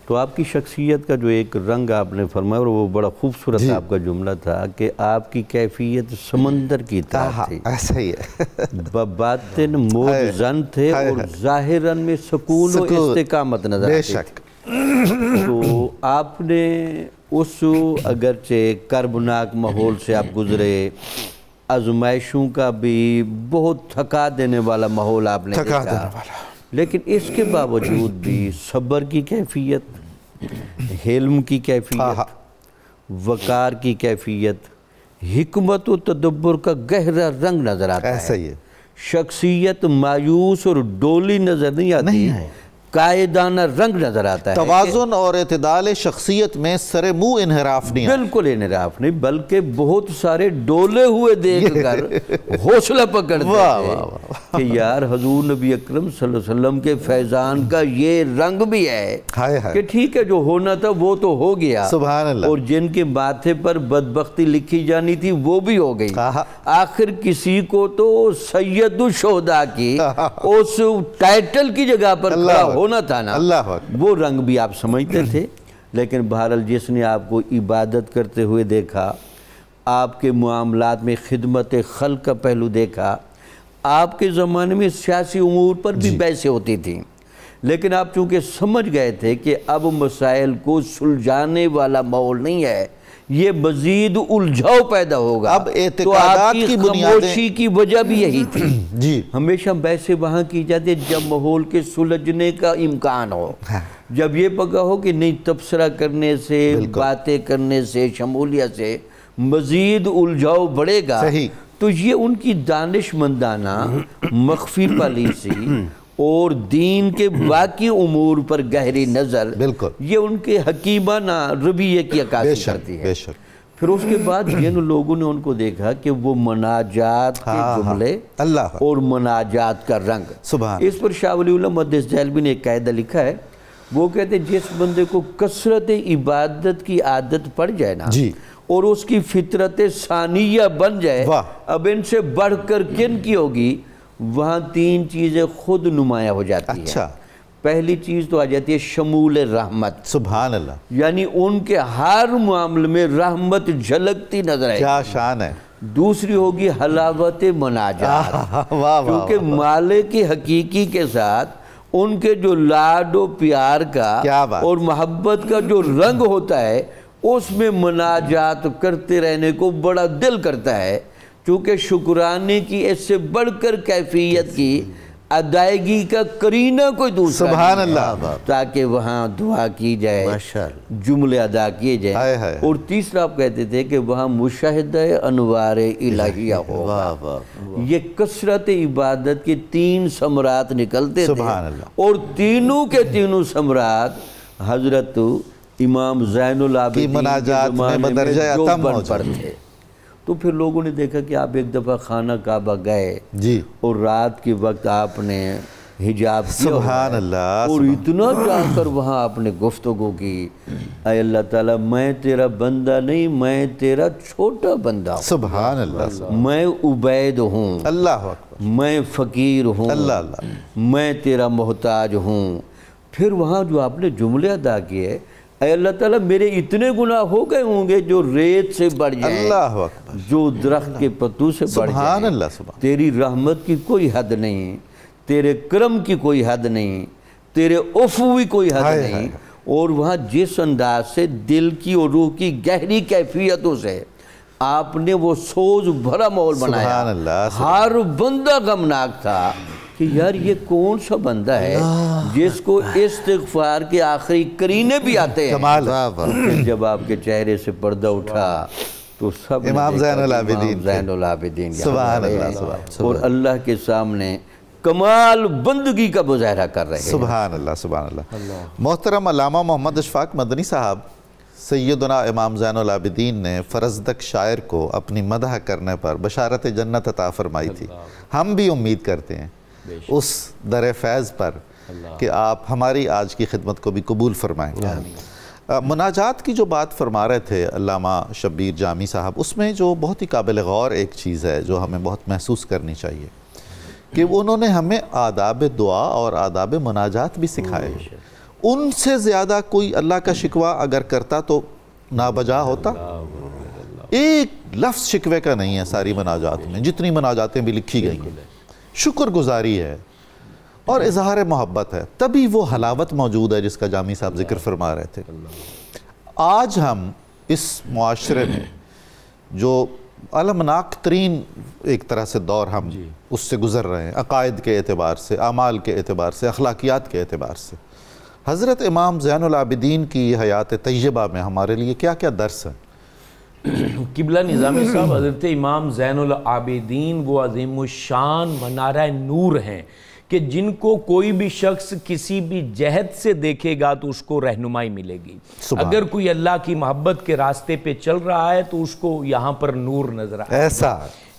Speaker 3: तो आपकी शख्सियत का जो एक रंग आपने फरमाया और वो बड़ा खूबसूरत आपका जुमला था कि आपकी कैफियत समंदर की तरह थी ऐसा ही है बातिन मोजन थे और ज़ाहिरन में सकून का मत नजर
Speaker 5: तो
Speaker 3: आपने उस अगरचे कर्बनाक माहौल से आप गुजरे आजमाइशों का भी बहुत थका देने वाला माहौल आपने थका देने वाला लेकिन इसके बावजूद भी सब्र की कैफियत हेलम की कैफियत हाँ, हाँ। वकार की कैफियत हमत व तदब्बर का गहरा रंग नज़र आता है शख्सियत मायूस और डोली नज़र नहीं आती नहीं है कायदाना रंग नजर आता है तोज़ुन और अतदाल शख्सियत में सर मुंह इनहराफ नहीं बिल्कुल इनहराफ नहीं बल्कि बहुत सारे डोले हुए देख कर हौसला पकड़ कि यार हजूर नबी अक्रम वसल्लम के फैजान का ये रंग भी है हाय हाय कि ठीक है जो होना था वो तो हो गया सुबह और जिनके माथे पर बदबख्ती लिखी जानी थी वो भी हो गई आखिर किसी को तो सैयद शोदा की उस टाइटल की जगह पर होना था ना अल्लाह वो रंग भी आप समझते थे लेकिन बहरल जिसने आपको इबादत करते हुए देखा आपके मामलात में खिदमत खल का पहलू देखा आपके ज़माने में सियासी उमूर पर भी पैसे होती थी लेकिन आप चूँकि समझ गए थे कि अब मसाइल को सुलझाने वाला माहौल नहीं है ये मजीद उलझाव पैदा होगा अब तो की खामोशी की वजह भी यही थी जी हमेशा वैसे वहां की जाती जब माहौल के सुलझने का इम्कान हो हाँ। जब ये पका हो कि नहीं तबसरा करने से बातें करने से शमूलियत से मजीद उलझाव बढ़ेगा तो ये उनकी मंदाना मखफी पॉलिसी और दीन के बाकी उमूर पर गहरी नज़र बिल्कुल ये उनके हकीबाना रबिये की अकाशी करती है फिर उसके बाद जिन लोगों ने उनको देखा कि वो मनाजात हाँ, के हाँ, जुमले अल्लाह और मनाजात का रंग सुबह इस पर शाहवली जैलबी ने एक कायदा लिखा है वो कहते जिस बंदे को कसरत इबादत की आदत पड़ जाए ना जी और उसकी फितरत सानिया बन जाए अब इनसे बढ़कर किन की होगी वहाँ तीन चीज़ें खुद नुमाया हो जाती अच्छा। है पहली चीज़ तो आ जाती है शमूल रहमत सुबह अल्लाह यानी उनके हर मामले में रहमत झलकती नजर आई क्या शान है दूसरी होगी हलावत मनाजात क्योंकि माले की हकीकी के साथ उनके जो लाडो प्यार का और मोहब्बत का जो रंग होता है उसमें मनाजात करते रहने को बड़ा दिल करता है चूँकि शुक्राने की इससे बढ़कर कैफियत की अदायगी का करीना कोई दूसरा अल्लाह ताकि वहाँ दुआ की जाए जुमले अदा किए जाए और तीसरा आप कहते थे कि वहाँ मुशाहद अनवार इलाहिया हो ये कसरत इबादत के तीन सम्राट निकलते थे और तीनों के तीनों सम्राट हजरत इमाम जैन आबिदीन में, जो बन पड़ते तो फिर लोगों ने देखा कि आप एक दफ़ा खाना काबा गए जी और रात के वक्त आपने हिजाब सुबहान अल्लाह और इतना जाकर वहाँ आपने गुफ्तगु की अल्लाह ताला मैं तेरा बंदा नहीं मैं तेरा छोटा बंदा सुबहान अल्लाह मैं उबैद हूँ अल्लाह मैं फ़कीर हूँ अल्लाह मैं तेरा मोहताज हूँ फिर वहाँ जो आपने जुमले अदा किए अल्लाह ताला मेरे इतने गुनाह हो गए होंगे जो रेत से बढ़ जाए अल्लाह जो दरख्त के पत्तू से बढ़ जाए तेरी रहमत की कोई हद नहीं तेरे करम की कोई हद नहीं तेरे की कोई हद नहीं और वहाँ जिस अंदाज से दिल की और रूह की गहरी कैफियतों से आपने वो सोज भरा माहौल बनाया हर बंदा गमनाक था कि यार ये कौन सा बंदा है जिसको इस्तफार के आखिरी करीने भी आते हैं कमाल तो जब आपके चेहरे से पर्दा उठा तो सब इमाम जैनदीन और अल्लाह के सामने कमाल बंदगी का मुजाहरा कर रहे हैं सुबह
Speaker 1: अल्लाह सुबह अल्लाह
Speaker 3: मोहतरम अलामा मोहम्मद अशफाक मदनी साहब सैदना
Speaker 1: इमाम जैनदीन ने फ़रजदक शायर को अपनी मदह करने पर बशारत जन्नत अता फरमाई थी हम भी उम्मीद करते हैं उस दर फैज़ पर कि आप हमारी आज की खिदमत को भी कबूल फ़रमाएँ मुनाजात की जो बात फरमा रहे थे अल्लामा शब्बीर जामी साहब उसमें जो बहुत ही काबिल गौर एक चीज़ है जो हमें बहुत महसूस करनी चाहिए कि उन्होंने हमें आदाब दुआ और आदाब मुनाजात भी सिखाए हम्म, उनसे ज़्यादा कोई अल्लाह का शिकवा अगर करता तो नाबजा होता एक लफ्ज़ शिकवे का नहीं है सारी मनाजात में जितनी मनाजातें भी लिखी गई हैं शुक्र गुज़ारी है और इजहार मोहब्बत है तभी वो हलावत मौजूद है जिसका जामी साहब जिक्र फरमा रहे थे आज हम इस माशरे में जो अलमनाक तरीन एक तरह से दौर हम उससे गुज़र रहे हैं अकायद के अतबार से अमाल के अतबार से अखलाकियात के अतबार से हज़रत इमाम जैनलाबिदीन की हयात तयबा में हमारे लिए क्या क्या दर्स हैं
Speaker 4: किबला निज़ामी साहब हज़रत इमाम ज़ैन आबिदीन वो अजीम शान मनारा नूर हैं कि जिनको कोई भी शख्स किसी भी जहद से देखेगा तो उसको रहनुमाई मिलेगी अगर कोई अल्लाह की मोहब्बत के रास्ते पे चल रहा है तो उसको यहाँ पर नूर नजर आएगा ऐसा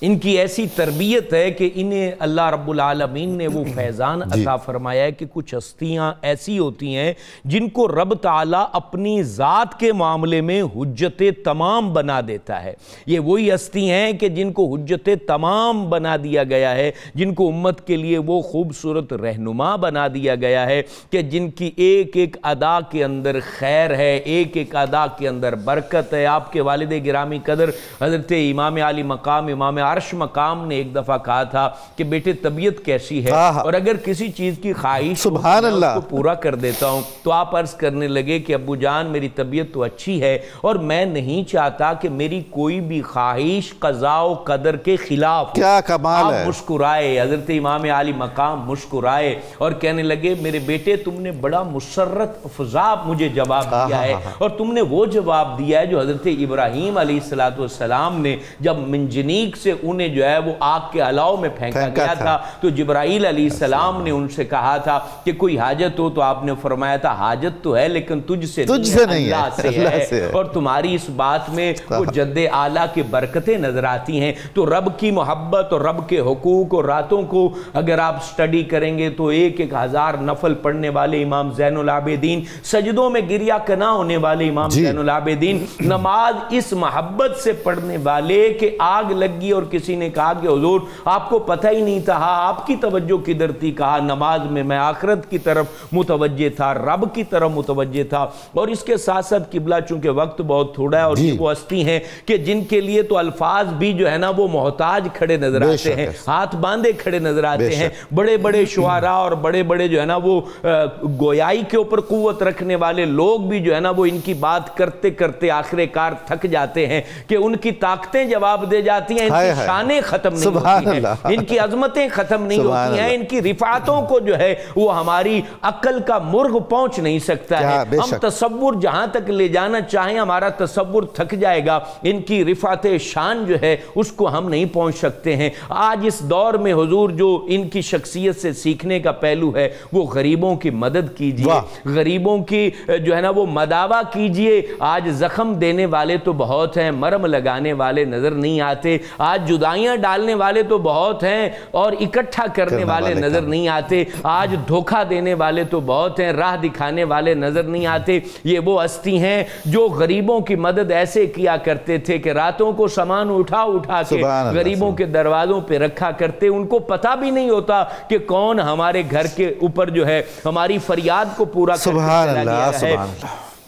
Speaker 4: इनकी ऐसी तरबियत है कि इन्हें अल्लाह रब्लमीन ने वो फैज़ान अता फरमाया है कि कुछ हस्तियाँ ऐसी होती हैं जिनको रब ताला अपनी ज़ात के मामले में हजत तमाम बना देता है ये वही हस्ती हैं कि जिनको हजत तमाम बना दिया गया है जिनको उम्मत के लिए वो खूबसूरत रहनुमा बना दिया गया है कि जिनकी एक एक अदा के अंदर खैर है एक एक अदा के अंदर बरकत है आपके वालद ग्रामी कदर हज़रत इमाम आली मकाम इमाम आर्श मकाम ने एक दफ़ा कहा था कि बेटे तबीयत कैसी है और अगर किसी चीज़ की ख्वाहिश उसको पूरा कर देता हूँ तो आप अर्ज़ करने लगे कि अबू जान मेरी तबीयत तो अच्छी है और मैं नहीं चाहता कि मेरी कोई भी ख्वाहिश कज़ाओ कदर के खिलाफ क्या कमाल है मुस्कुराए हजरत इमाम आली मकाम मुस्कुराए और कहने लगे मेरे बेटे तुमने बड़ा मुसरत अफजाब मुझे जवाब दिया है और तुमने वो जवाब दिया है जो हजरत इब्राहिम अली सलाम ने जब मिंजनीक से उन्हें जो है वो आग के अलाव में फेंका गया था, था। तो जब्राइल सलाम ने उनसे कहा था कि कोई हाजत हो तो आपने फरमाया था हाजत तो है लेकिन तुझसे तुझसे नहीं है, से है, से है और तुम्हारी इस बात में वो जद आला की बरकतें नजर आती हैं तो रब की मोहब्बत और रब के हकूक और रातों को अगर आप स्टडी करेंगे तो एक एक हजार नफल पढ़ने वाले इमाम जैनदीन सजदों में गिरिया कना होने वाले इमाम जैनदीन नमाज इस मोहब्बत से पढ़ने वाले के आग लगी और किसी ने कहा कि हजूर आपको पता ही नहीं था आपकी तवज्जो किधर थी कहा नमाज में मैं आखरत की तरफ मुतवजे था रब की तरफ मुतवजे था और इसके साथ साथ किबला चूंकि वक्त बहुत थोड़ा है और वो हस्ती हैं कि जिनके लिए तो अल्फाज भी जो है ना वो मोहताज खड़े नजर आते हैं हाथ बांधे खड़े नजर आते हैं बड़े बड़े शुहरा और बड़े बड़े जो है ना वो गोयाई के ऊपर कुत रखने वाले लोग भी जो है ना वो इनकी बात करते करते आखिरकार थक जाते हैं कि उनकी ताकतें जवाब दे जाती हैं शाने खत्म नहीं होती इनकी अजमतें खत्म नहीं होती हैं इनकी रिफातों को जो है वो हमारी अक्ल का मुर्ग पहुंच नहीं सकता है हम तस्वुर जहां तक ले जाना चाहें हमारा तस्वुर थक जाएगा इनकी रिफात शान जो है उसको हम नहीं पहुंच सकते हैं आज इस दौर में हजूर जो इनकी शख्सियत से सीखने का पहलू है वो गरीबों की मदद कीजिए गरीबों की जो है ना वो मदावा कीजिए आज जख्म देने वाले तो बहुत हैं मरम लगाने वाले नजर नहीं आते आज आज जुदाइयां डालने वाले तो बहुत हैं और इकट्ठा करने करने वाले वाले नज़र नहीं आते आज धोखा देने वाले तो बहुत हैं राह दिखाने वाले नज़र नहीं आते ये वो अस्थि हैं जो गरीबों की मदद ऐसे किया करते थे कि रातों को सामान उठा उठा के गरीबों के दरवाज़ों पर रखा करते उनको पता भी नहीं होता कि कौन हमारे घर के ऊपर जो है हमारी फरियाद को पूरा सुबह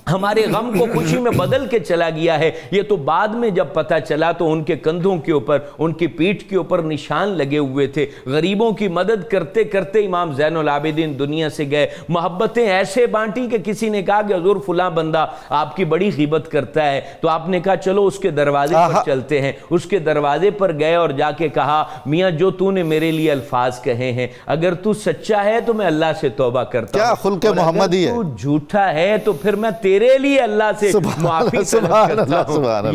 Speaker 4: हमारे गम को खुशी में बदल के चला गया है ये तो बाद में जब पता चला तो उनके कंधों के ऊपर उनकी पीठ के ऊपर निशान लगे हुए थे गरीबों की मदद करते करते इमाम जैन आबिदीन दुनिया से गए मोहब्बतें ऐसे बांटी कि किसी ने कहा कि हजूर फुला बंदा आपकी बड़ी हिब्बत करता है तो आपने कहा चलो उसके दरवाजे पर चलते हैं उसके दरवाजे पर गए और जाके कहा मियाँ जो तू मेरे लिए अल्फाज कहे हैं अगर तू सच्चा है तो मैं अल्लाह से तोबा करता हूँ झूठा है तो फिर मैं तेरे लिए अल्लाह से माफी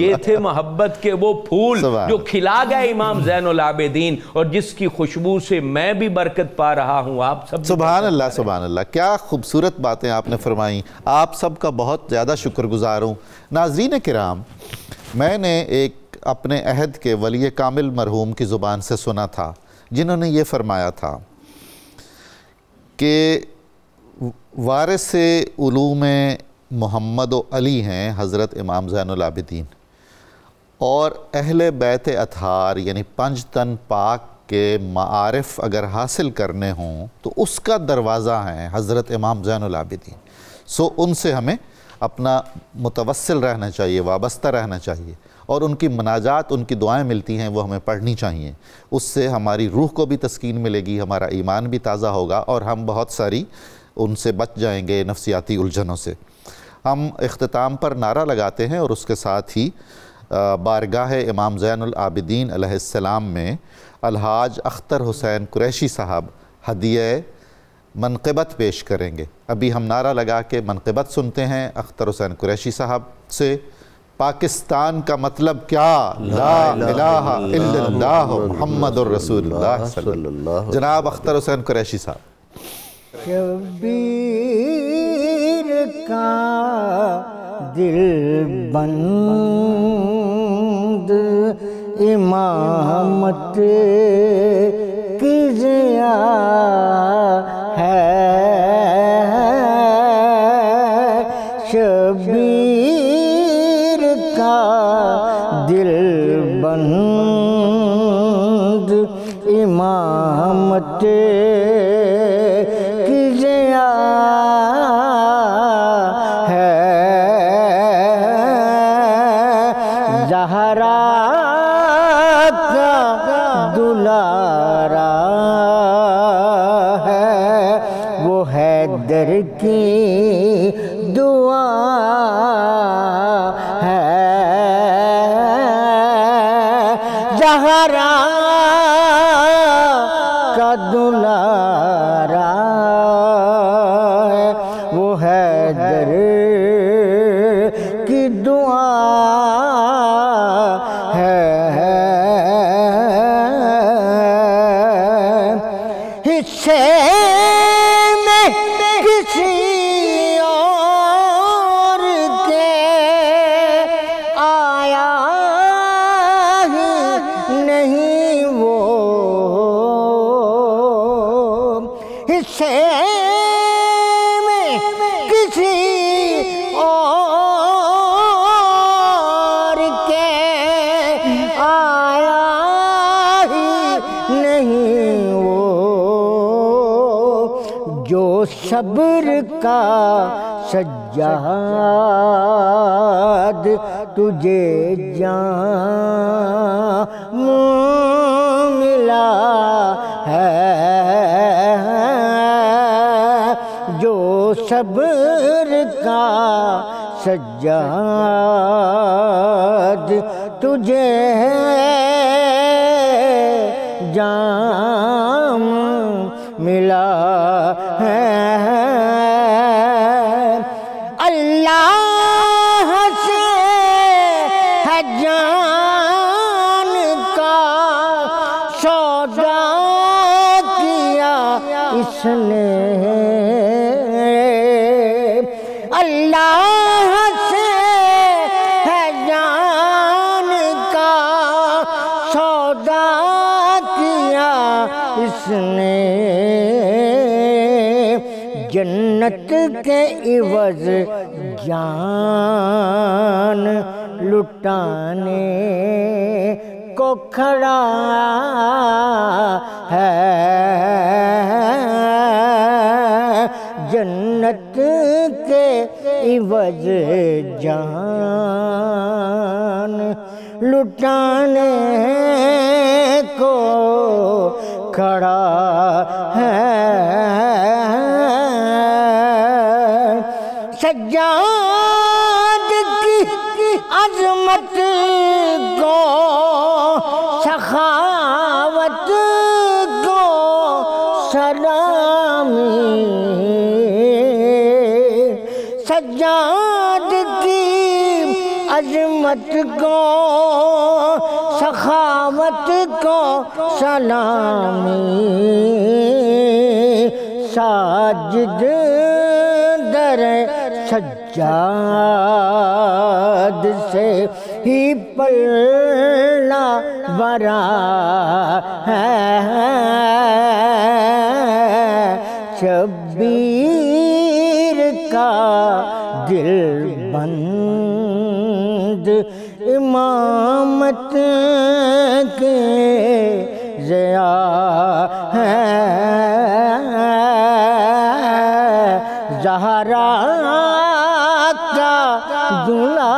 Speaker 4: ये थे मोहब्बत के वो फूल जो खिला गए इमाम जैन आबेदीन
Speaker 1: और जिसकी खुशबू से मैं भी बरकत पा रहा हूँ आप सब सुबह अल्लाह सुबह अल्लाह क्या खूबसूरत बातें आपने फरमाई आप सबका बहुत ज़्यादा शुक्र गुजार हूँ नाजरीन कराम मैंने एक अपने अहद के वली कामिल मरहूम की ज़ुबान से सुना था जिन्होंने ये फरमाया था कि वारस ूम मोहम्मद अली हैं हज़रत इमाम ज़ैनआबिदीन और अहल बैत अतार यानी पंच तन पाक के मारफ़ अगर हासिल करने हों तो उसका दरवाज़ा हैं हज़रत इमाम ज़ैनआबिदीन सो उनसे हमें अपना मुतवसल रहना चाहिए वाबस्ता रहना चाहिए और उनकी मनाजात उनकी दुआएं मिलती हैं वो हमें पढ़नी चाहिए उससे हमारी रूह को भी तस्कीन मिलेगी हमारा ईमान भी ताज़ा होगा और हम बहुत सारी उनसे बच जाएंगे नफसियाती उलझनों से हम अख्ताम पर नारा लगाते हैं और उसके साथ ही बारगाह इमाम ज़ैनआबिदीन आलाम में अलहाज अख्तर हुसैन कुरैशी साहब हदिया मनकबत पेश करेंगे अभी हम नारा लगा के मनकबत सुनते हैं अख्तर हुसैन कुरैशी साहब से पाकिस्तान का मतलब क्या मोहम्मद जनाब अख्तर हुसैन कुरैशी साहब
Speaker 5: का दिल बंद इमामत की है शबीर का दिल बंद इमामत का सज्जाद तुझे जान मिला है जो सब्र का सज्जाद तुझे जा वज ज्ञान लुटाने को खड़ा है जन्नत के इवज जान लुटाने को खड़ा है सलामी साजिद दर सज्जाद से ही पलना बरा है शबीर का दिल बंद इमामत 疼了。